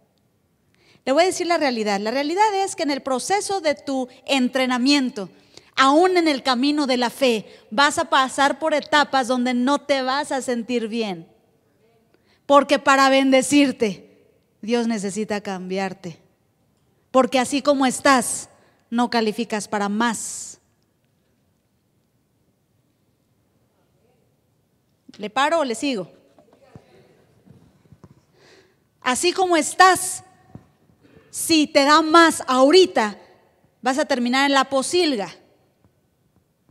A: Le voy a decir la realidad. La realidad es que en el proceso de tu entrenamiento, aún en el camino de la fe, vas a pasar por etapas donde no te vas a sentir bien. Porque para bendecirte, Dios necesita cambiarte. Porque así como estás, no calificas para más. ¿Le paro o le sigo? Así como estás, si te da más ahorita, vas a terminar en la posilga.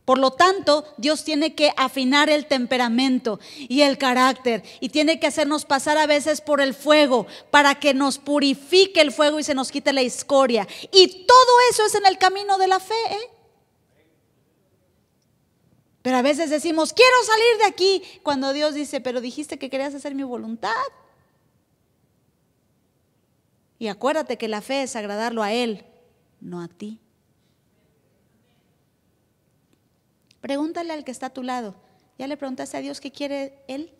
A: Por lo tanto, Dios tiene que afinar el temperamento y el carácter y tiene que hacernos pasar a veces por el fuego para que nos purifique el fuego y se nos quite la escoria. Y todo eso es en el camino de la fe. ¿eh? Pero a veces decimos, quiero salir de aquí, cuando Dios dice, pero dijiste que querías hacer mi voluntad. Y acuérdate que la fe es agradarlo a Él, no a ti. Pregúntale al que está a tu lado. ¿Ya le preguntaste a Dios qué quiere Él?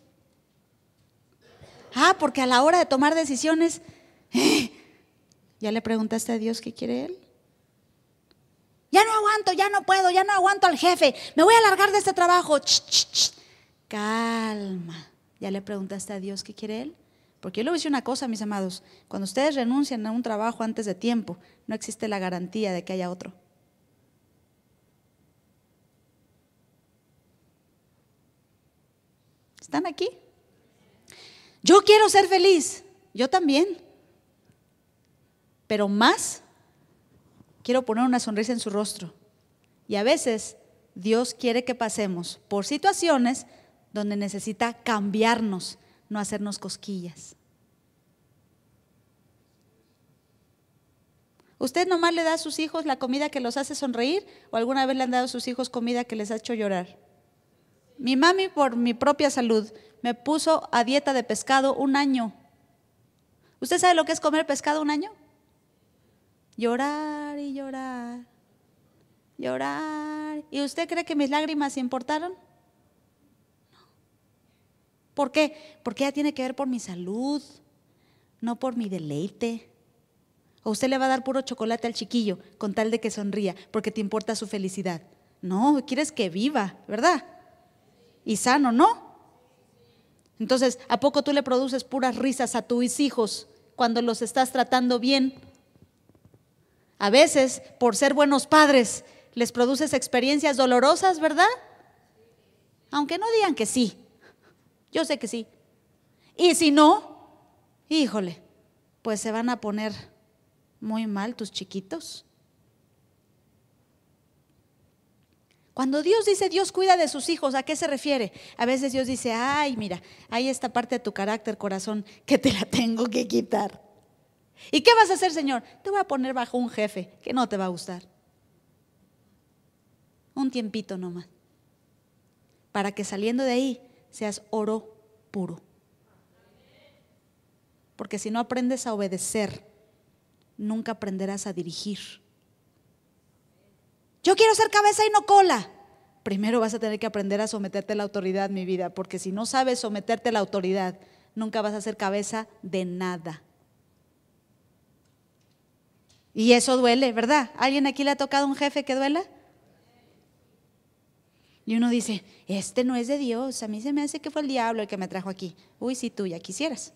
A: Ah, porque a la hora de tomar decisiones, eh, ¿ya le preguntaste a Dios qué quiere Él? Ya no aguanto, ya no puedo, ya no aguanto al jefe, me voy a largar de este trabajo. Calma. ¿Ya le preguntaste a Dios qué quiere Él? Porque yo le voy a decir una cosa, mis amados, cuando ustedes renuncian a un trabajo antes de tiempo, no existe la garantía de que haya otro. ¿Están aquí? Yo quiero ser feliz, yo también. Pero más, quiero poner una sonrisa en su rostro. Y a veces Dios quiere que pasemos por situaciones donde necesita cambiarnos, no hacernos cosquillas. ¿Usted nomás le da a sus hijos la comida que los hace sonreír o alguna vez le han dado a sus hijos comida que les ha hecho llorar? Mi mami, por mi propia salud, me puso a dieta de pescado un año. ¿Usted sabe lo que es comer pescado un año? Llorar y llorar, llorar. ¿Y usted cree que mis lágrimas importaron? No. ¿Por qué? Porque ella tiene que ver por mi salud, no por mi deleite. O usted le va a dar puro chocolate al chiquillo con tal de que sonría, porque te importa su felicidad. No, quieres que viva, ¿verdad? y sano, ¿no? Entonces, ¿a poco tú le produces puras risas a tus hijos cuando los estás tratando bien? A veces, por ser buenos padres, les produces experiencias dolorosas, ¿verdad? Aunque no digan que sí. Yo sé que sí. Y si no, híjole, pues se van a poner muy mal tus chiquitos. Cuando Dios dice Dios cuida de sus hijos, ¿a qué se refiere? A veces Dios dice, ay, mira, hay esta parte de tu carácter, corazón, que te la tengo que quitar. ¿Y qué vas a hacer, Señor? Te voy a poner bajo un jefe que no te va a gustar. Un tiempito nomás. Para que saliendo de ahí seas oro puro. Porque si no aprendes a obedecer, nunca aprenderás a dirigir. Yo quiero ser cabeza y no cola. Primero vas a tener que aprender a someterte a la autoridad, mi vida, porque si no sabes someterte a la autoridad, nunca vas a ser cabeza de nada. Y eso duele, ¿verdad? ¿Alguien aquí le ha tocado un jefe que duela? Y uno dice, este no es de Dios, a mí se me hace que fue el diablo el que me trajo aquí. Uy, si tú ya quisieras.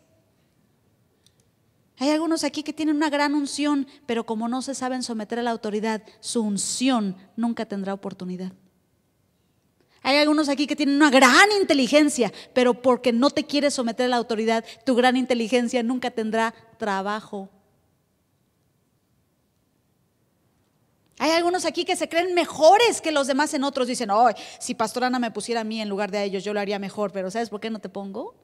A: Hay algunos aquí que tienen una gran unción, pero como no se saben someter a la autoridad, su unción nunca tendrá oportunidad. Hay algunos aquí que tienen una gran inteligencia, pero porque no te quieres someter a la autoridad, tu gran inteligencia nunca tendrá trabajo. Hay algunos aquí que se creen mejores que los demás en otros. Dicen, oh, si Pastorana me pusiera a mí en lugar de ellos, yo lo haría mejor, pero ¿sabes por qué no te pongo?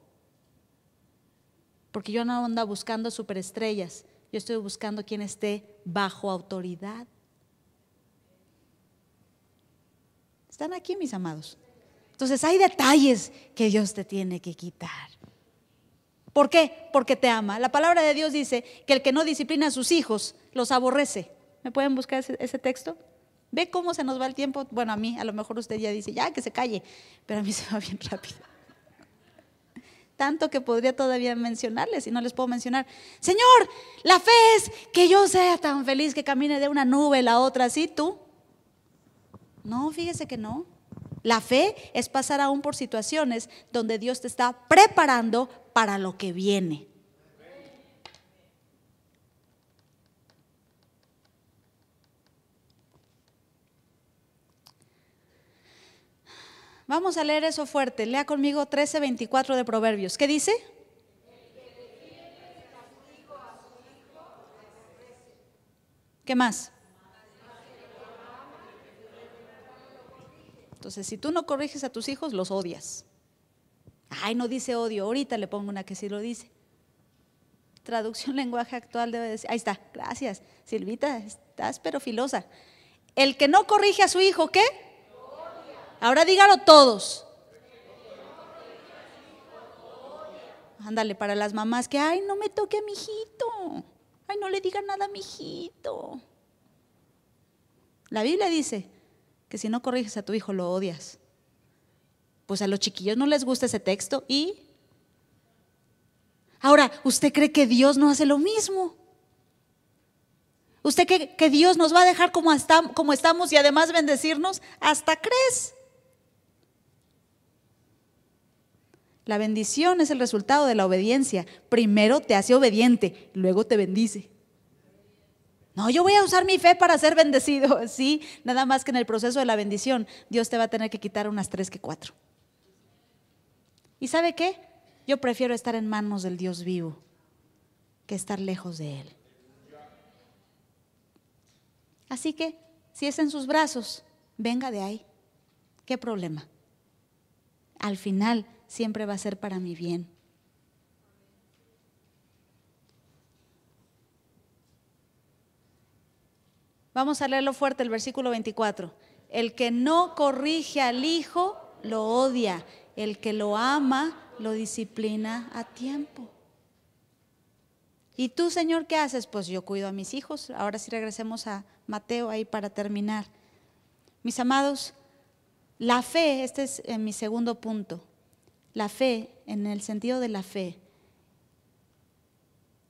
A: Porque yo no ando buscando superestrellas, yo estoy buscando quien esté bajo autoridad. Están aquí, mis amados. Entonces hay detalles que Dios te tiene que quitar. ¿Por qué? Porque te ama. La palabra de Dios dice que el que no disciplina a sus hijos los aborrece. ¿Me pueden buscar ese, texto? ¿Ve cómo se nos va el tiempo? Bueno, a mí, a lo mejor usted ya dice, ya que se calle, pero a mí se va bien rápido tanto que podría todavía mencionarles y no les puedo mencionar. Señor, la fe es que yo sea tan feliz que camine de una nube a la otra, así tú. No, fíjese que no. La fe es pasar aún por situaciones donde Dios te está preparando para lo que viene. Vamos a leer eso fuerte. Lea conmigo 13:24 de Proverbios. ¿Qué dice? ¿Qué más? Entonces, si tú no corriges a tus hijos, los odias. Ay, no dice odio. Ahorita le pongo una que sí lo dice. Traducción lenguaje actual debe decir. Ahí está. Gracias. Silvita, estás pero filosa. El que no corrige a su hijo, ¿qué? Ahora dígalo todos. Ándale, para las mamás que, ay, no me toque a mi hijito. Ay, no le diga nada a mi hijito. La Biblia dice que si no corriges a tu hijo, lo odias. Pues a los chiquillos no les gusta ese texto y... Ahora, ¿usted cree que Dios no hace lo mismo? ¿Usted cree que Dios nos va a dejar como, como estamos y además bendecirnos? ¿Hasta crees? La bendición es el resultado de la obediencia. Primero te hace obediente, luego te bendice. No, yo voy a usar mi fe para ser bendecido. Sí, nada más que en el proceso de la bendición, Dios te va a tener que quitar unas tres que cuatro. ¿Y sabe qué? Yo prefiero estar en manos del Dios vivo que estar lejos de Él. Así que, si es en sus brazos, venga de ahí. ¿Qué problema? Al final siempre va a ser para mi bien. Vamos a leerlo fuerte, el versículo 24. El que no corrige al hijo, lo odia. El que lo ama, lo disciplina a tiempo. ¿Y tú, Señor, qué haces? Pues yo cuido a mis hijos. Ahora sí regresemos a Mateo ahí para terminar. Mis amados, la fe, este es eh, mi segundo punto. La fe, en el sentido de la fe,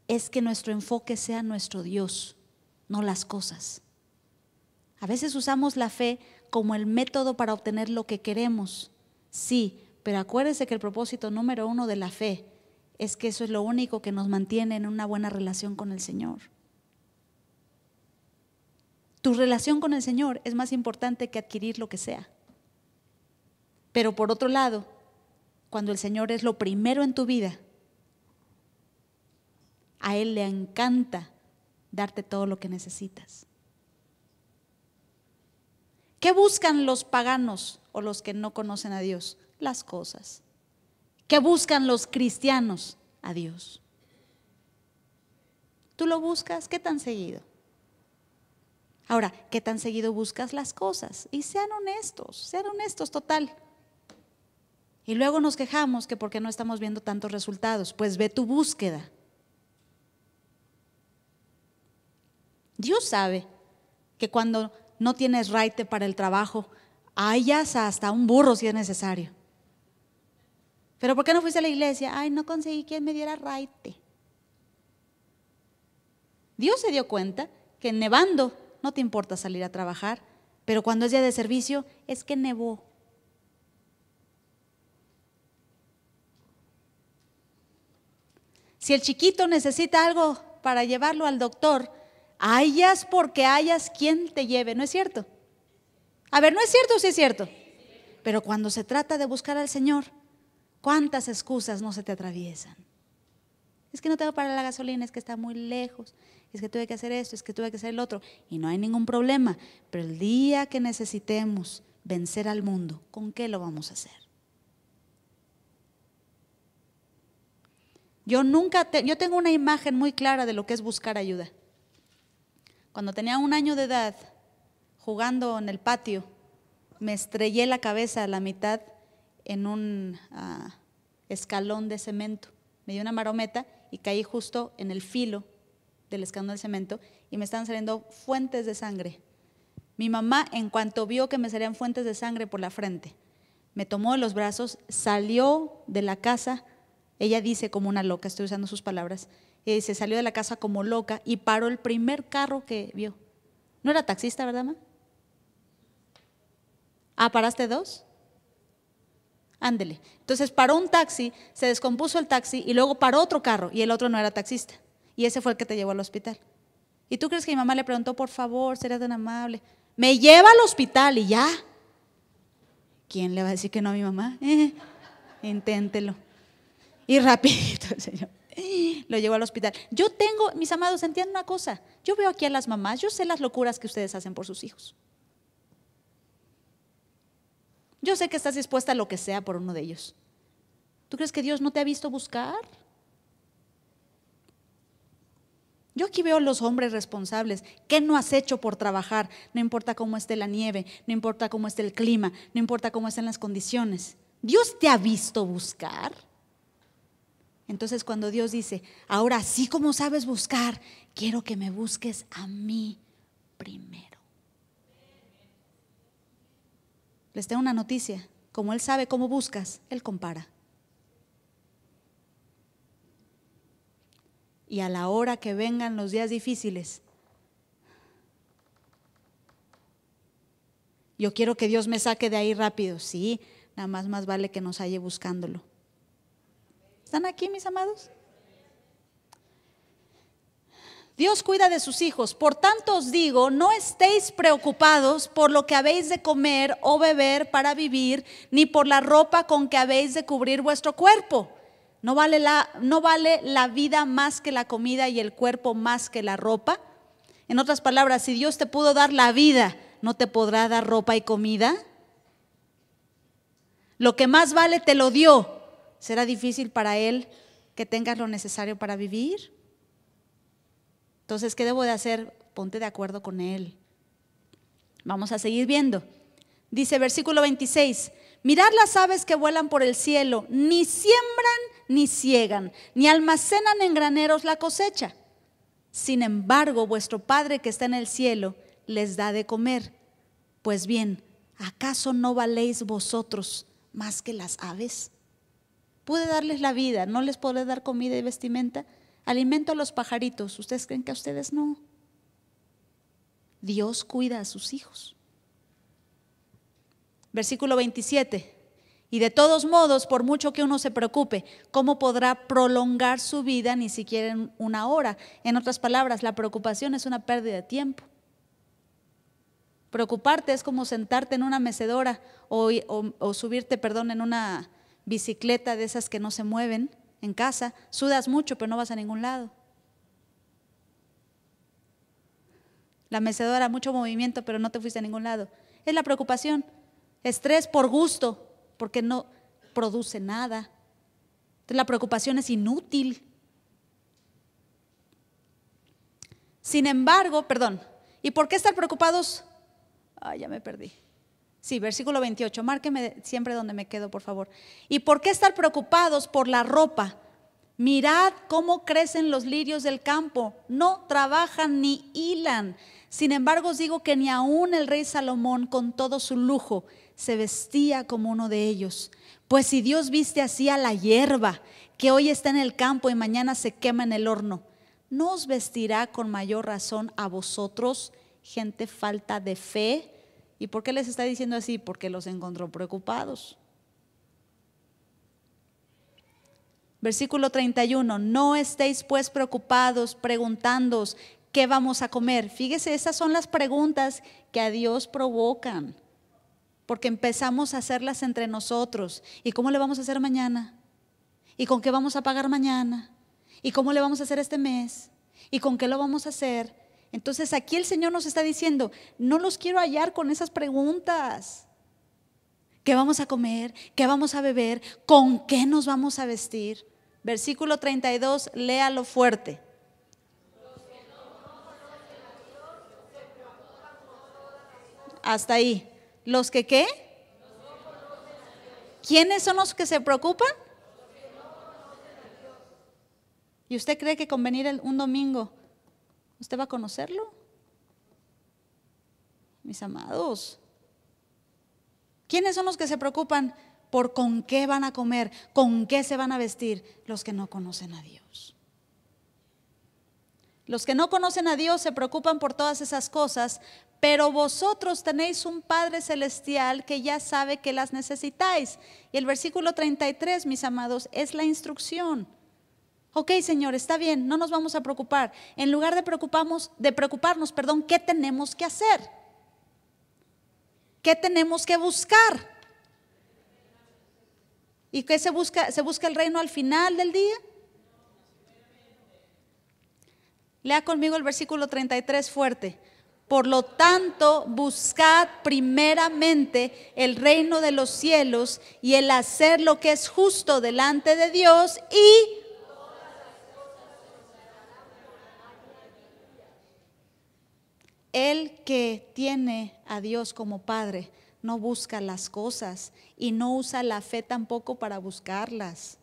A: es que nuestro enfoque sea nuestro Dios, no las cosas. A veces usamos la fe como el método para obtener lo que queremos. Sí, pero acuérdese que el propósito número uno de la fe es que eso es lo único que nos mantiene en una buena relación con el Señor. Tu relación con el Señor es más importante que adquirir lo que sea. Pero por otro lado, cuando el Señor es lo primero en tu vida, a Él le encanta darte todo lo que necesitas. ¿Qué buscan los paganos o los que no conocen a Dios? Las cosas. ¿Qué buscan los cristianos? A Dios. ¿Tú lo buscas? ¿Qué tan seguido? Ahora, ¿qué tan seguido buscas las cosas? Y sean honestos, sean honestos, total. Y luego nos quejamos que por qué no estamos viendo tantos resultados. Pues ve tu búsqueda. Dios sabe que cuando no tienes raite para el trabajo, hayas hasta un burro si es necesario. Pero ¿por qué no fuiste a la iglesia? Ay, no conseguí quien me diera raite. Dios se dio cuenta que nevando no te importa salir a trabajar, pero cuando es día de servicio es que nevó. Si el chiquito necesita algo para llevarlo al doctor, hayas porque hayas quien te lleve, ¿no es cierto? A ver, ¿no es cierto o sí es cierto? Pero cuando se trata de buscar al Señor, ¿cuántas excusas no se te atraviesan? Es que no tengo para la gasolina, es que está muy lejos, es que tuve que hacer esto, es que tuve que hacer el otro, y no hay ningún problema. Pero el día que necesitemos vencer al mundo, ¿con qué lo vamos a hacer? Yo nunca, yo tengo una imagen muy clara de lo que es buscar ayuda. Cuando tenía un año de edad, jugando en el patio, me estrellé la cabeza a la mitad en un ah, escalón de cemento. Me di una marometa y caí justo en el filo del escalón de cemento y me estaban saliendo fuentes de sangre. Mi mamá, en cuanto vio que me salían fuentes de sangre por la frente, me tomó de los brazos, salió de la casa, ella dice como una loca, estoy usando sus palabras, eh, se salió de la casa como loca y paró el primer carro que vio. No era taxista, ¿verdad, mamá? Ah, ¿paraste dos? Ándele. Entonces paró un taxi, se descompuso el taxi y luego paró otro carro y el otro no era taxista. Y ese fue el que te llevó al hospital. ¿Y tú crees que mi mamá le preguntó, por favor, sería tan amable? Me lleva al hospital y ya. ¿Quién le va a decir que no a mi mamá? Eh, inténtelo. Y rapidito el Señor lo llevó al hospital. Yo tengo, mis amados, entiendan una cosa. Yo veo aquí a las mamás, yo sé las locuras que ustedes hacen por sus hijos. Yo sé que estás dispuesta a lo que sea por uno de ellos. ¿Tú crees que Dios no te ha visto buscar? Yo aquí veo los hombres responsables. ¿Qué no has hecho por trabajar? No importa cómo esté la nieve, no importa cómo esté el clima, no importa cómo estén las condiciones. Dios te ha visto buscar. Entonces cuando Dios dice, ahora sí como sabes buscar, quiero que me busques a mí primero. Les tengo una noticia. Como Él sabe cómo buscas, Él compara. Y a la hora que vengan los días difíciles, yo quiero que Dios me saque de ahí rápido. Sí, nada más más vale que nos halle buscándolo. ¿Están aquí, mis amados? Dios cuida de sus hijos. Por tanto os digo, no estéis preocupados por lo que habéis de comer o beber para vivir, ni por la ropa con que habéis de cubrir vuestro cuerpo. ¿No vale la, no vale la vida más que la comida y el cuerpo más que la ropa? En otras palabras, si Dios te pudo dar la vida, ¿no te podrá dar ropa y comida? Lo que más vale te lo dio, ¿Será difícil para Él que tengas lo necesario para vivir? Entonces, ¿qué debo de hacer? Ponte de acuerdo con Él. Vamos a seguir viendo. Dice versículo 26, mirad las aves que vuelan por el cielo, ni siembran ni ciegan, ni almacenan en graneros la cosecha. Sin embargo, vuestro Padre que está en el cielo les da de comer. Pues bien, ¿acaso no valéis vosotros más que las aves? Pude darles la vida, no les podré dar comida y vestimenta. Alimento a los pajaritos. ¿Ustedes creen que a ustedes no? Dios cuida a sus hijos. Versículo 27. Y de todos modos, por mucho que uno se preocupe, ¿cómo podrá prolongar su vida ni siquiera en una hora? En otras palabras, la preocupación es una pérdida de tiempo. Preocuparte es como sentarte en una mecedora o, o subirte, perdón, en una, bicicleta de esas que no se mueven en casa, sudas mucho pero no vas a ningún lado. La mecedora, mucho movimiento pero no te fuiste a ningún lado. Es la preocupación. Estrés por gusto, porque no produce nada. Entonces la preocupación es inútil. Sin embargo, perdón, ¿y por qué estar preocupados? Ay, ya me perdí. Sí, versículo 28. Márqueme siempre donde me quedo, por favor. ¿Y por qué estar preocupados por la ropa? Mirad cómo crecen los lirios del campo, no trabajan ni hilan. Sin embargo, os digo que ni aún el rey Salomón, con todo su lujo, se vestía como uno de ellos. Pues si Dios viste así a la hierba, que hoy está en el campo y mañana se quema en el horno, ¿no os vestirá con mayor razón a vosotros, gente falta de fe? ¿Y por qué les está diciendo así? Porque los encontró preocupados. Versículo 31, no estéis pues preocupados preguntándoos qué vamos a comer. Fíjese, esas son las preguntas que a Dios provocan, porque empezamos a hacerlas entre nosotros. ¿Y cómo le vamos a hacer mañana? ¿Y con qué vamos a pagar mañana? ¿Y cómo le vamos a hacer este mes? ¿Y con qué lo vamos a hacer? Entonces aquí el Señor nos está diciendo, no los quiero hallar con esas preguntas. ¿Qué vamos a comer? ¿Qué vamos a beber? ¿Con qué nos vamos a vestir? Versículo 32, léalo fuerte. Hasta ahí. ¿Los que qué? ¿Quiénes son los que se preocupan? ¿Y usted cree que con venir un domingo ¿Usted va a conocerlo? Mis amados, ¿quiénes son los que se preocupan por con qué van a comer, con qué se van a vestir? Los que no conocen a Dios. Los que no conocen a Dios se preocupan por todas esas cosas, pero vosotros tenéis un Padre Celestial que ya sabe que las necesitáis. Y el versículo 33, mis amados, es la instrucción. Ok, Señor, está bien, no nos vamos a preocupar. En lugar de, de preocuparnos, perdón, ¿qué tenemos que hacer? ¿Qué tenemos que buscar? ¿Y qué se busca? ¿Se busca el reino al final del día? Lea conmigo el versículo 33 fuerte. Por lo tanto, buscad primeramente el reino de los cielos y el hacer lo que es justo delante de Dios y El que tiene a Dios como Padre no busca las cosas y no usa la fe tampoco para buscarlas.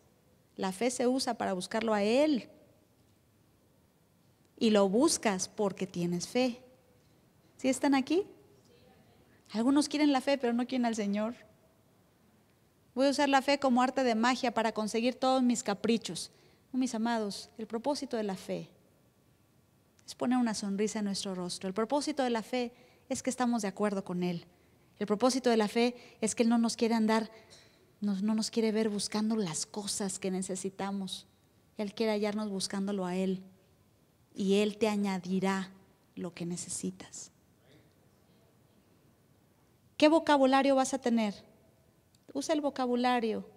A: La fe se usa para buscarlo a Él. Y lo buscas porque tienes fe. ¿Sí están aquí? Algunos quieren la fe, pero no quieren al Señor. Voy a usar la fe como arte de magia para conseguir todos mis caprichos. Mis amados, el propósito de la fe es poner una sonrisa en nuestro rostro. El propósito de la fe es que estamos de acuerdo con Él. El propósito de la fe es que Él no nos quiere andar, no nos quiere ver buscando las cosas que necesitamos. Él quiere hallarnos buscándolo a Él. Y Él te añadirá lo que necesitas. ¿Qué vocabulario vas a tener? Usa el vocabulario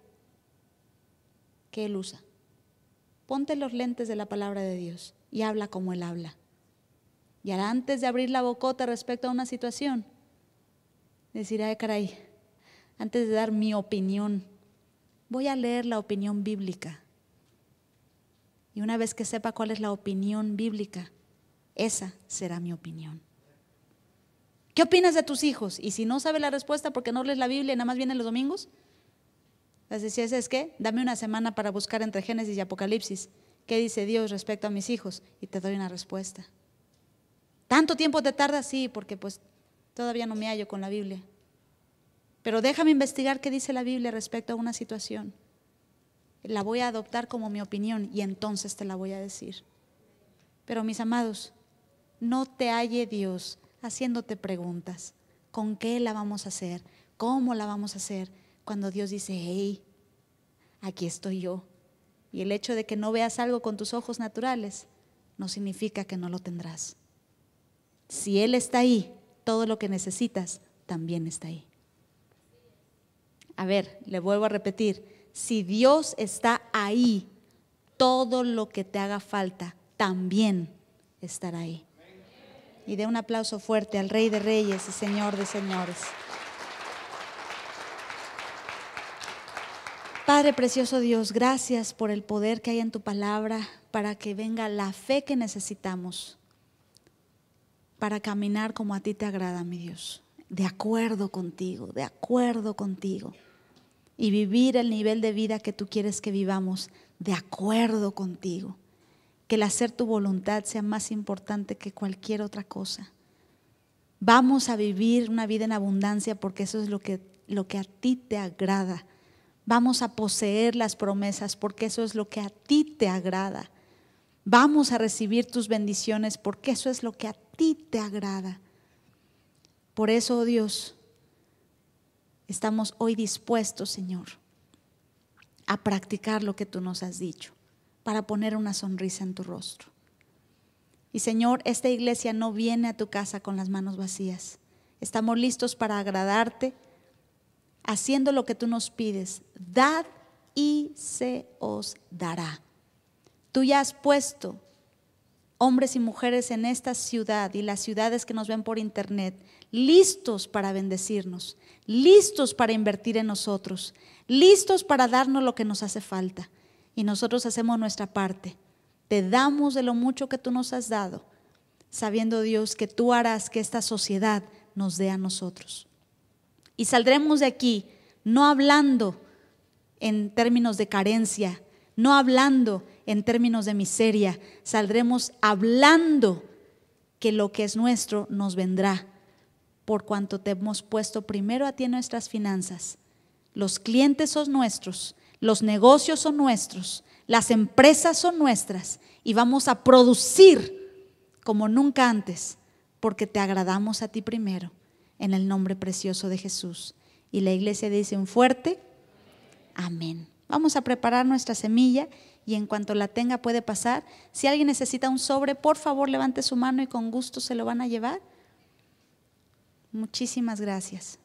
A: que Él usa. Ponte los lentes de la palabra de Dios y habla como Él habla. Y ahora antes de abrir la bocota respecto a una situación, decir, ay caray, antes de dar mi opinión, voy a leer la opinión bíblica. Y una vez que sepa cuál es la opinión bíblica, esa será mi opinión. ¿Qué opinas de tus hijos? Y si no sabe la respuesta porque no lees la Biblia y nada más viene los domingos, ¿les decías es qué? dame una semana para buscar entre Génesis y Apocalipsis qué dice Dios respecto a mis hijos y te doy una respuesta. ¿Tanto tiempo te tarda? Sí, porque pues todavía no me hallo con la Biblia. Pero déjame investigar qué dice la Biblia respecto a una situación. La voy a adoptar como mi opinión y entonces te la voy a decir. Pero mis amados, no te halle Dios haciéndote preguntas. ¿Con qué la vamos a hacer? ¿Cómo la vamos a hacer? Cuando Dios dice, hey, aquí estoy yo. Y el hecho de que no veas algo con tus ojos naturales no significa que no lo tendrás. Si Él está ahí, todo lo que necesitas también está ahí. A ver, le vuelvo a repetir, si Dios está ahí, todo lo que te haga falta también estará ahí. Y dé un aplauso fuerte al Rey de Reyes y Señor de Señores. Padre precioso Dios, gracias por el poder que hay en tu palabra para que venga la fe que necesitamos para caminar como a ti te agrada, mi Dios, de acuerdo contigo, de acuerdo contigo, y vivir el nivel de vida que tú quieres que vivamos, de acuerdo contigo, que el hacer tu voluntad sea más importante que cualquier otra cosa. Vamos a vivir una vida en abundancia porque eso es lo que, lo que a ti te agrada. Vamos a poseer las promesas porque eso es lo que a ti te agrada. Vamos a recibir tus bendiciones porque eso es lo que a te agrada. Por eso, oh Dios, estamos hoy dispuestos, Señor, a practicar lo que tú nos has dicho, para poner una sonrisa en tu rostro. Y Señor, esta iglesia no viene a tu casa con las manos vacías. Estamos listos para agradarte, haciendo lo que tú nos pides. Dad y se os dará. Tú ya has puesto hombres y mujeres en esta ciudad y las ciudades que nos ven por internet, listos para bendecirnos, listos para invertir en nosotros, listos para darnos lo que nos hace falta. Y nosotros hacemos nuestra parte. Te damos de lo mucho que tú nos has dado, sabiendo Dios que tú harás que esta sociedad nos dé a nosotros. Y saldremos de aquí no hablando en términos de carencia, no hablando en términos de miseria, saldremos hablando que lo que es nuestro nos vendrá, por cuanto te hemos puesto primero a ti nuestras finanzas. Los clientes son nuestros, los negocios son nuestros, las empresas son nuestras y vamos a producir como nunca antes, porque te agradamos a ti primero, en el nombre precioso de Jesús. Y la iglesia dice un fuerte, amén. Vamos a preparar nuestra semilla y en cuanto la tenga puede pasar. Si alguien necesita un sobre, por favor levante su mano y con gusto se lo van a llevar. Muchísimas gracias.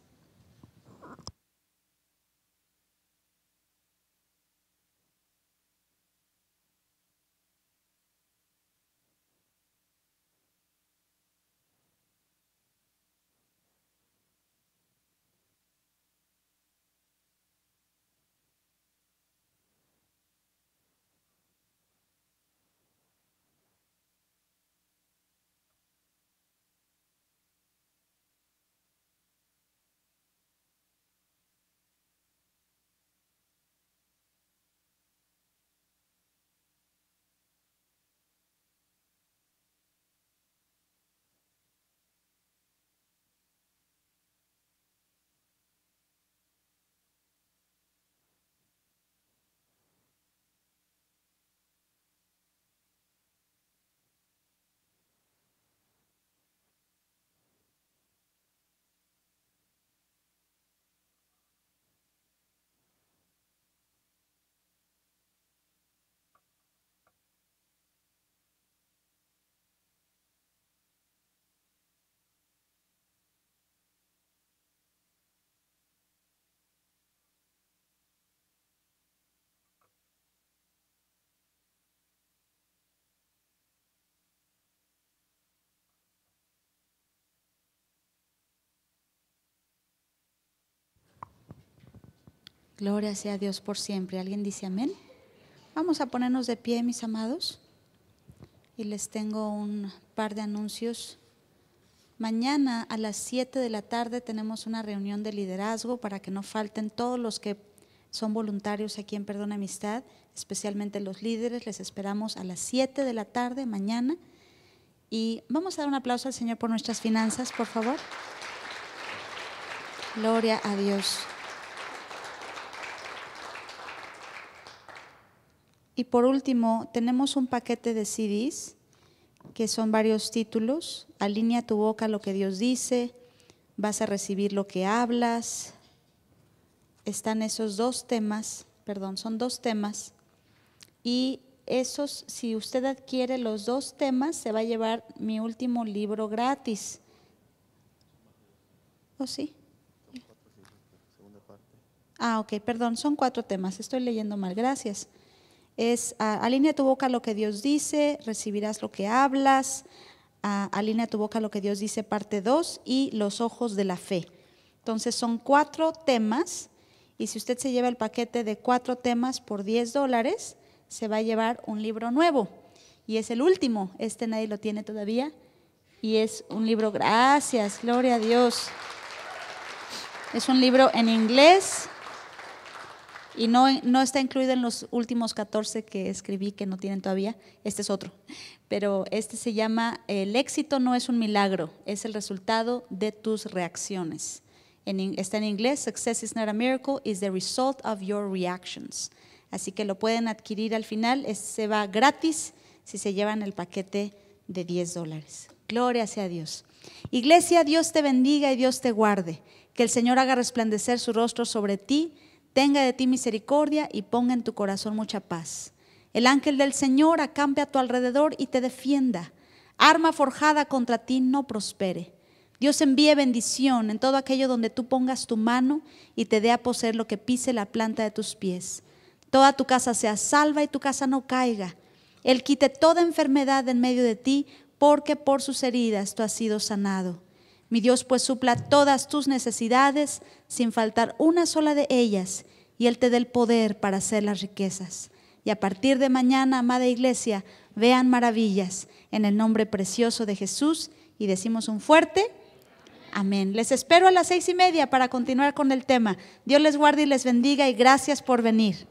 A: Gloria sea Dios por siempre. ¿Alguien dice amén? Vamos a ponernos de pie, mis amados. Y les tengo un par de anuncios. Mañana a las 7 de la tarde tenemos una reunión de liderazgo para que no falten todos los que son voluntarios aquí en Perdón Amistad, especialmente los líderes. Les esperamos a las 7 de la tarde mañana. Y vamos a dar un aplauso al Señor por nuestras finanzas, por favor. Gloria a Dios. Y por último, tenemos un paquete de CDs que son varios títulos. Alinea tu boca lo que Dios dice, vas a recibir lo que hablas. Están esos dos temas, perdón, son dos temas. Y esos, si usted adquiere los dos temas, se va a llevar mi último libro gratis. ¿O ¿Oh, sí? Ah, ok, perdón, son cuatro temas, estoy leyendo mal, gracias es alinea tu boca lo que Dios dice, recibirás lo que hablas, alinea tu boca lo que Dios dice, parte 2, y los ojos de la fe. Entonces son cuatro temas y si usted se lleva el paquete de cuatro temas por 10 dólares, se va a llevar un libro nuevo. Y es el último, este nadie lo tiene todavía. Y es un libro, gracias, gloria a Dios. Es un libro en inglés, y no, está incluido en los últimos 14 que escribí que no tienen todavía, este es otro, pero este se llama El éxito no es un milagro, es el resultado de tus reacciones. está en inglés, Success is not a miracle, is the result of your reactions. Así que lo pueden adquirir al final, se va gratis si se llevan el paquete de 10 dólares. Gloria sea a Dios. Iglesia, Dios te bendiga y Dios te guarde. Que el Señor haga resplandecer su rostro sobre ti tenga de ti misericordia y ponga en tu corazón mucha paz. El ángel del Señor acampe a tu alrededor y te defienda. Arma forjada contra ti no prospere. Dios envíe bendición en todo aquello donde tú pongas tu mano y te dé a poseer lo que pise la planta de tus pies. Toda tu casa sea salva y tu casa no caiga. Él quite toda enfermedad en medio de ti, porque por sus heridas tú has sido sanado. Mi Dios pues supla todas tus necesidades sin faltar una sola de ellas, y Él te dé el poder para hacer las riquezas. Y a partir de mañana, amada iglesia, vean maravillas en el nombre precioso de Jesús y decimos un fuerte amén. Les espero a las seis y media para continuar con el tema. Dios les guarde y les bendiga y gracias por venir.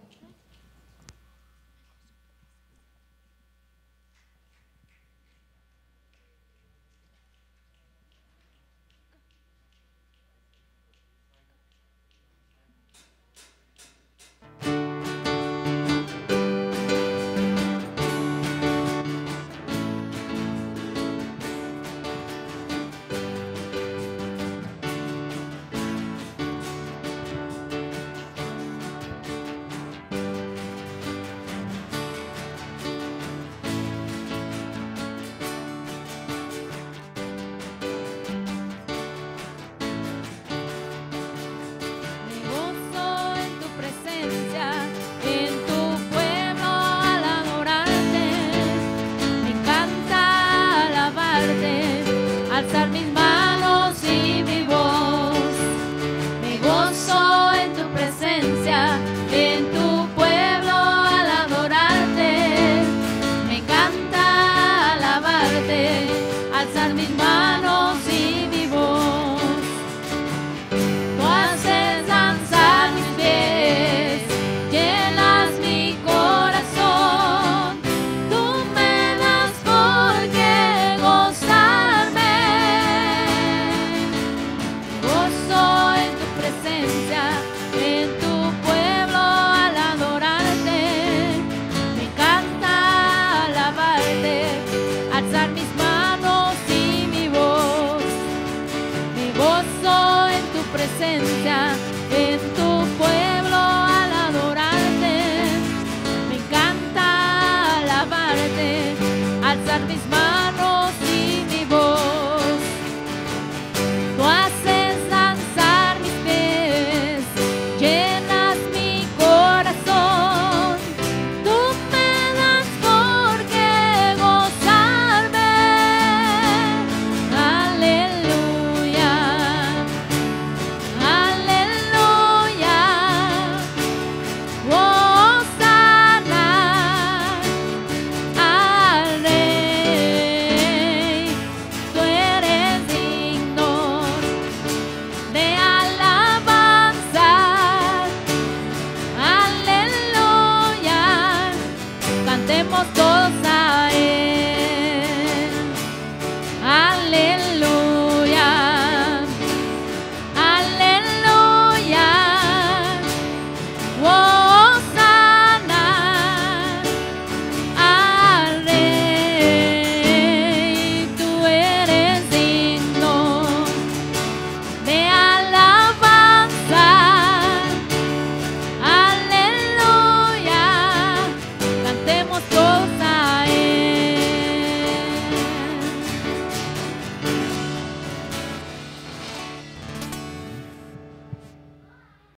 B: alzar mis manos.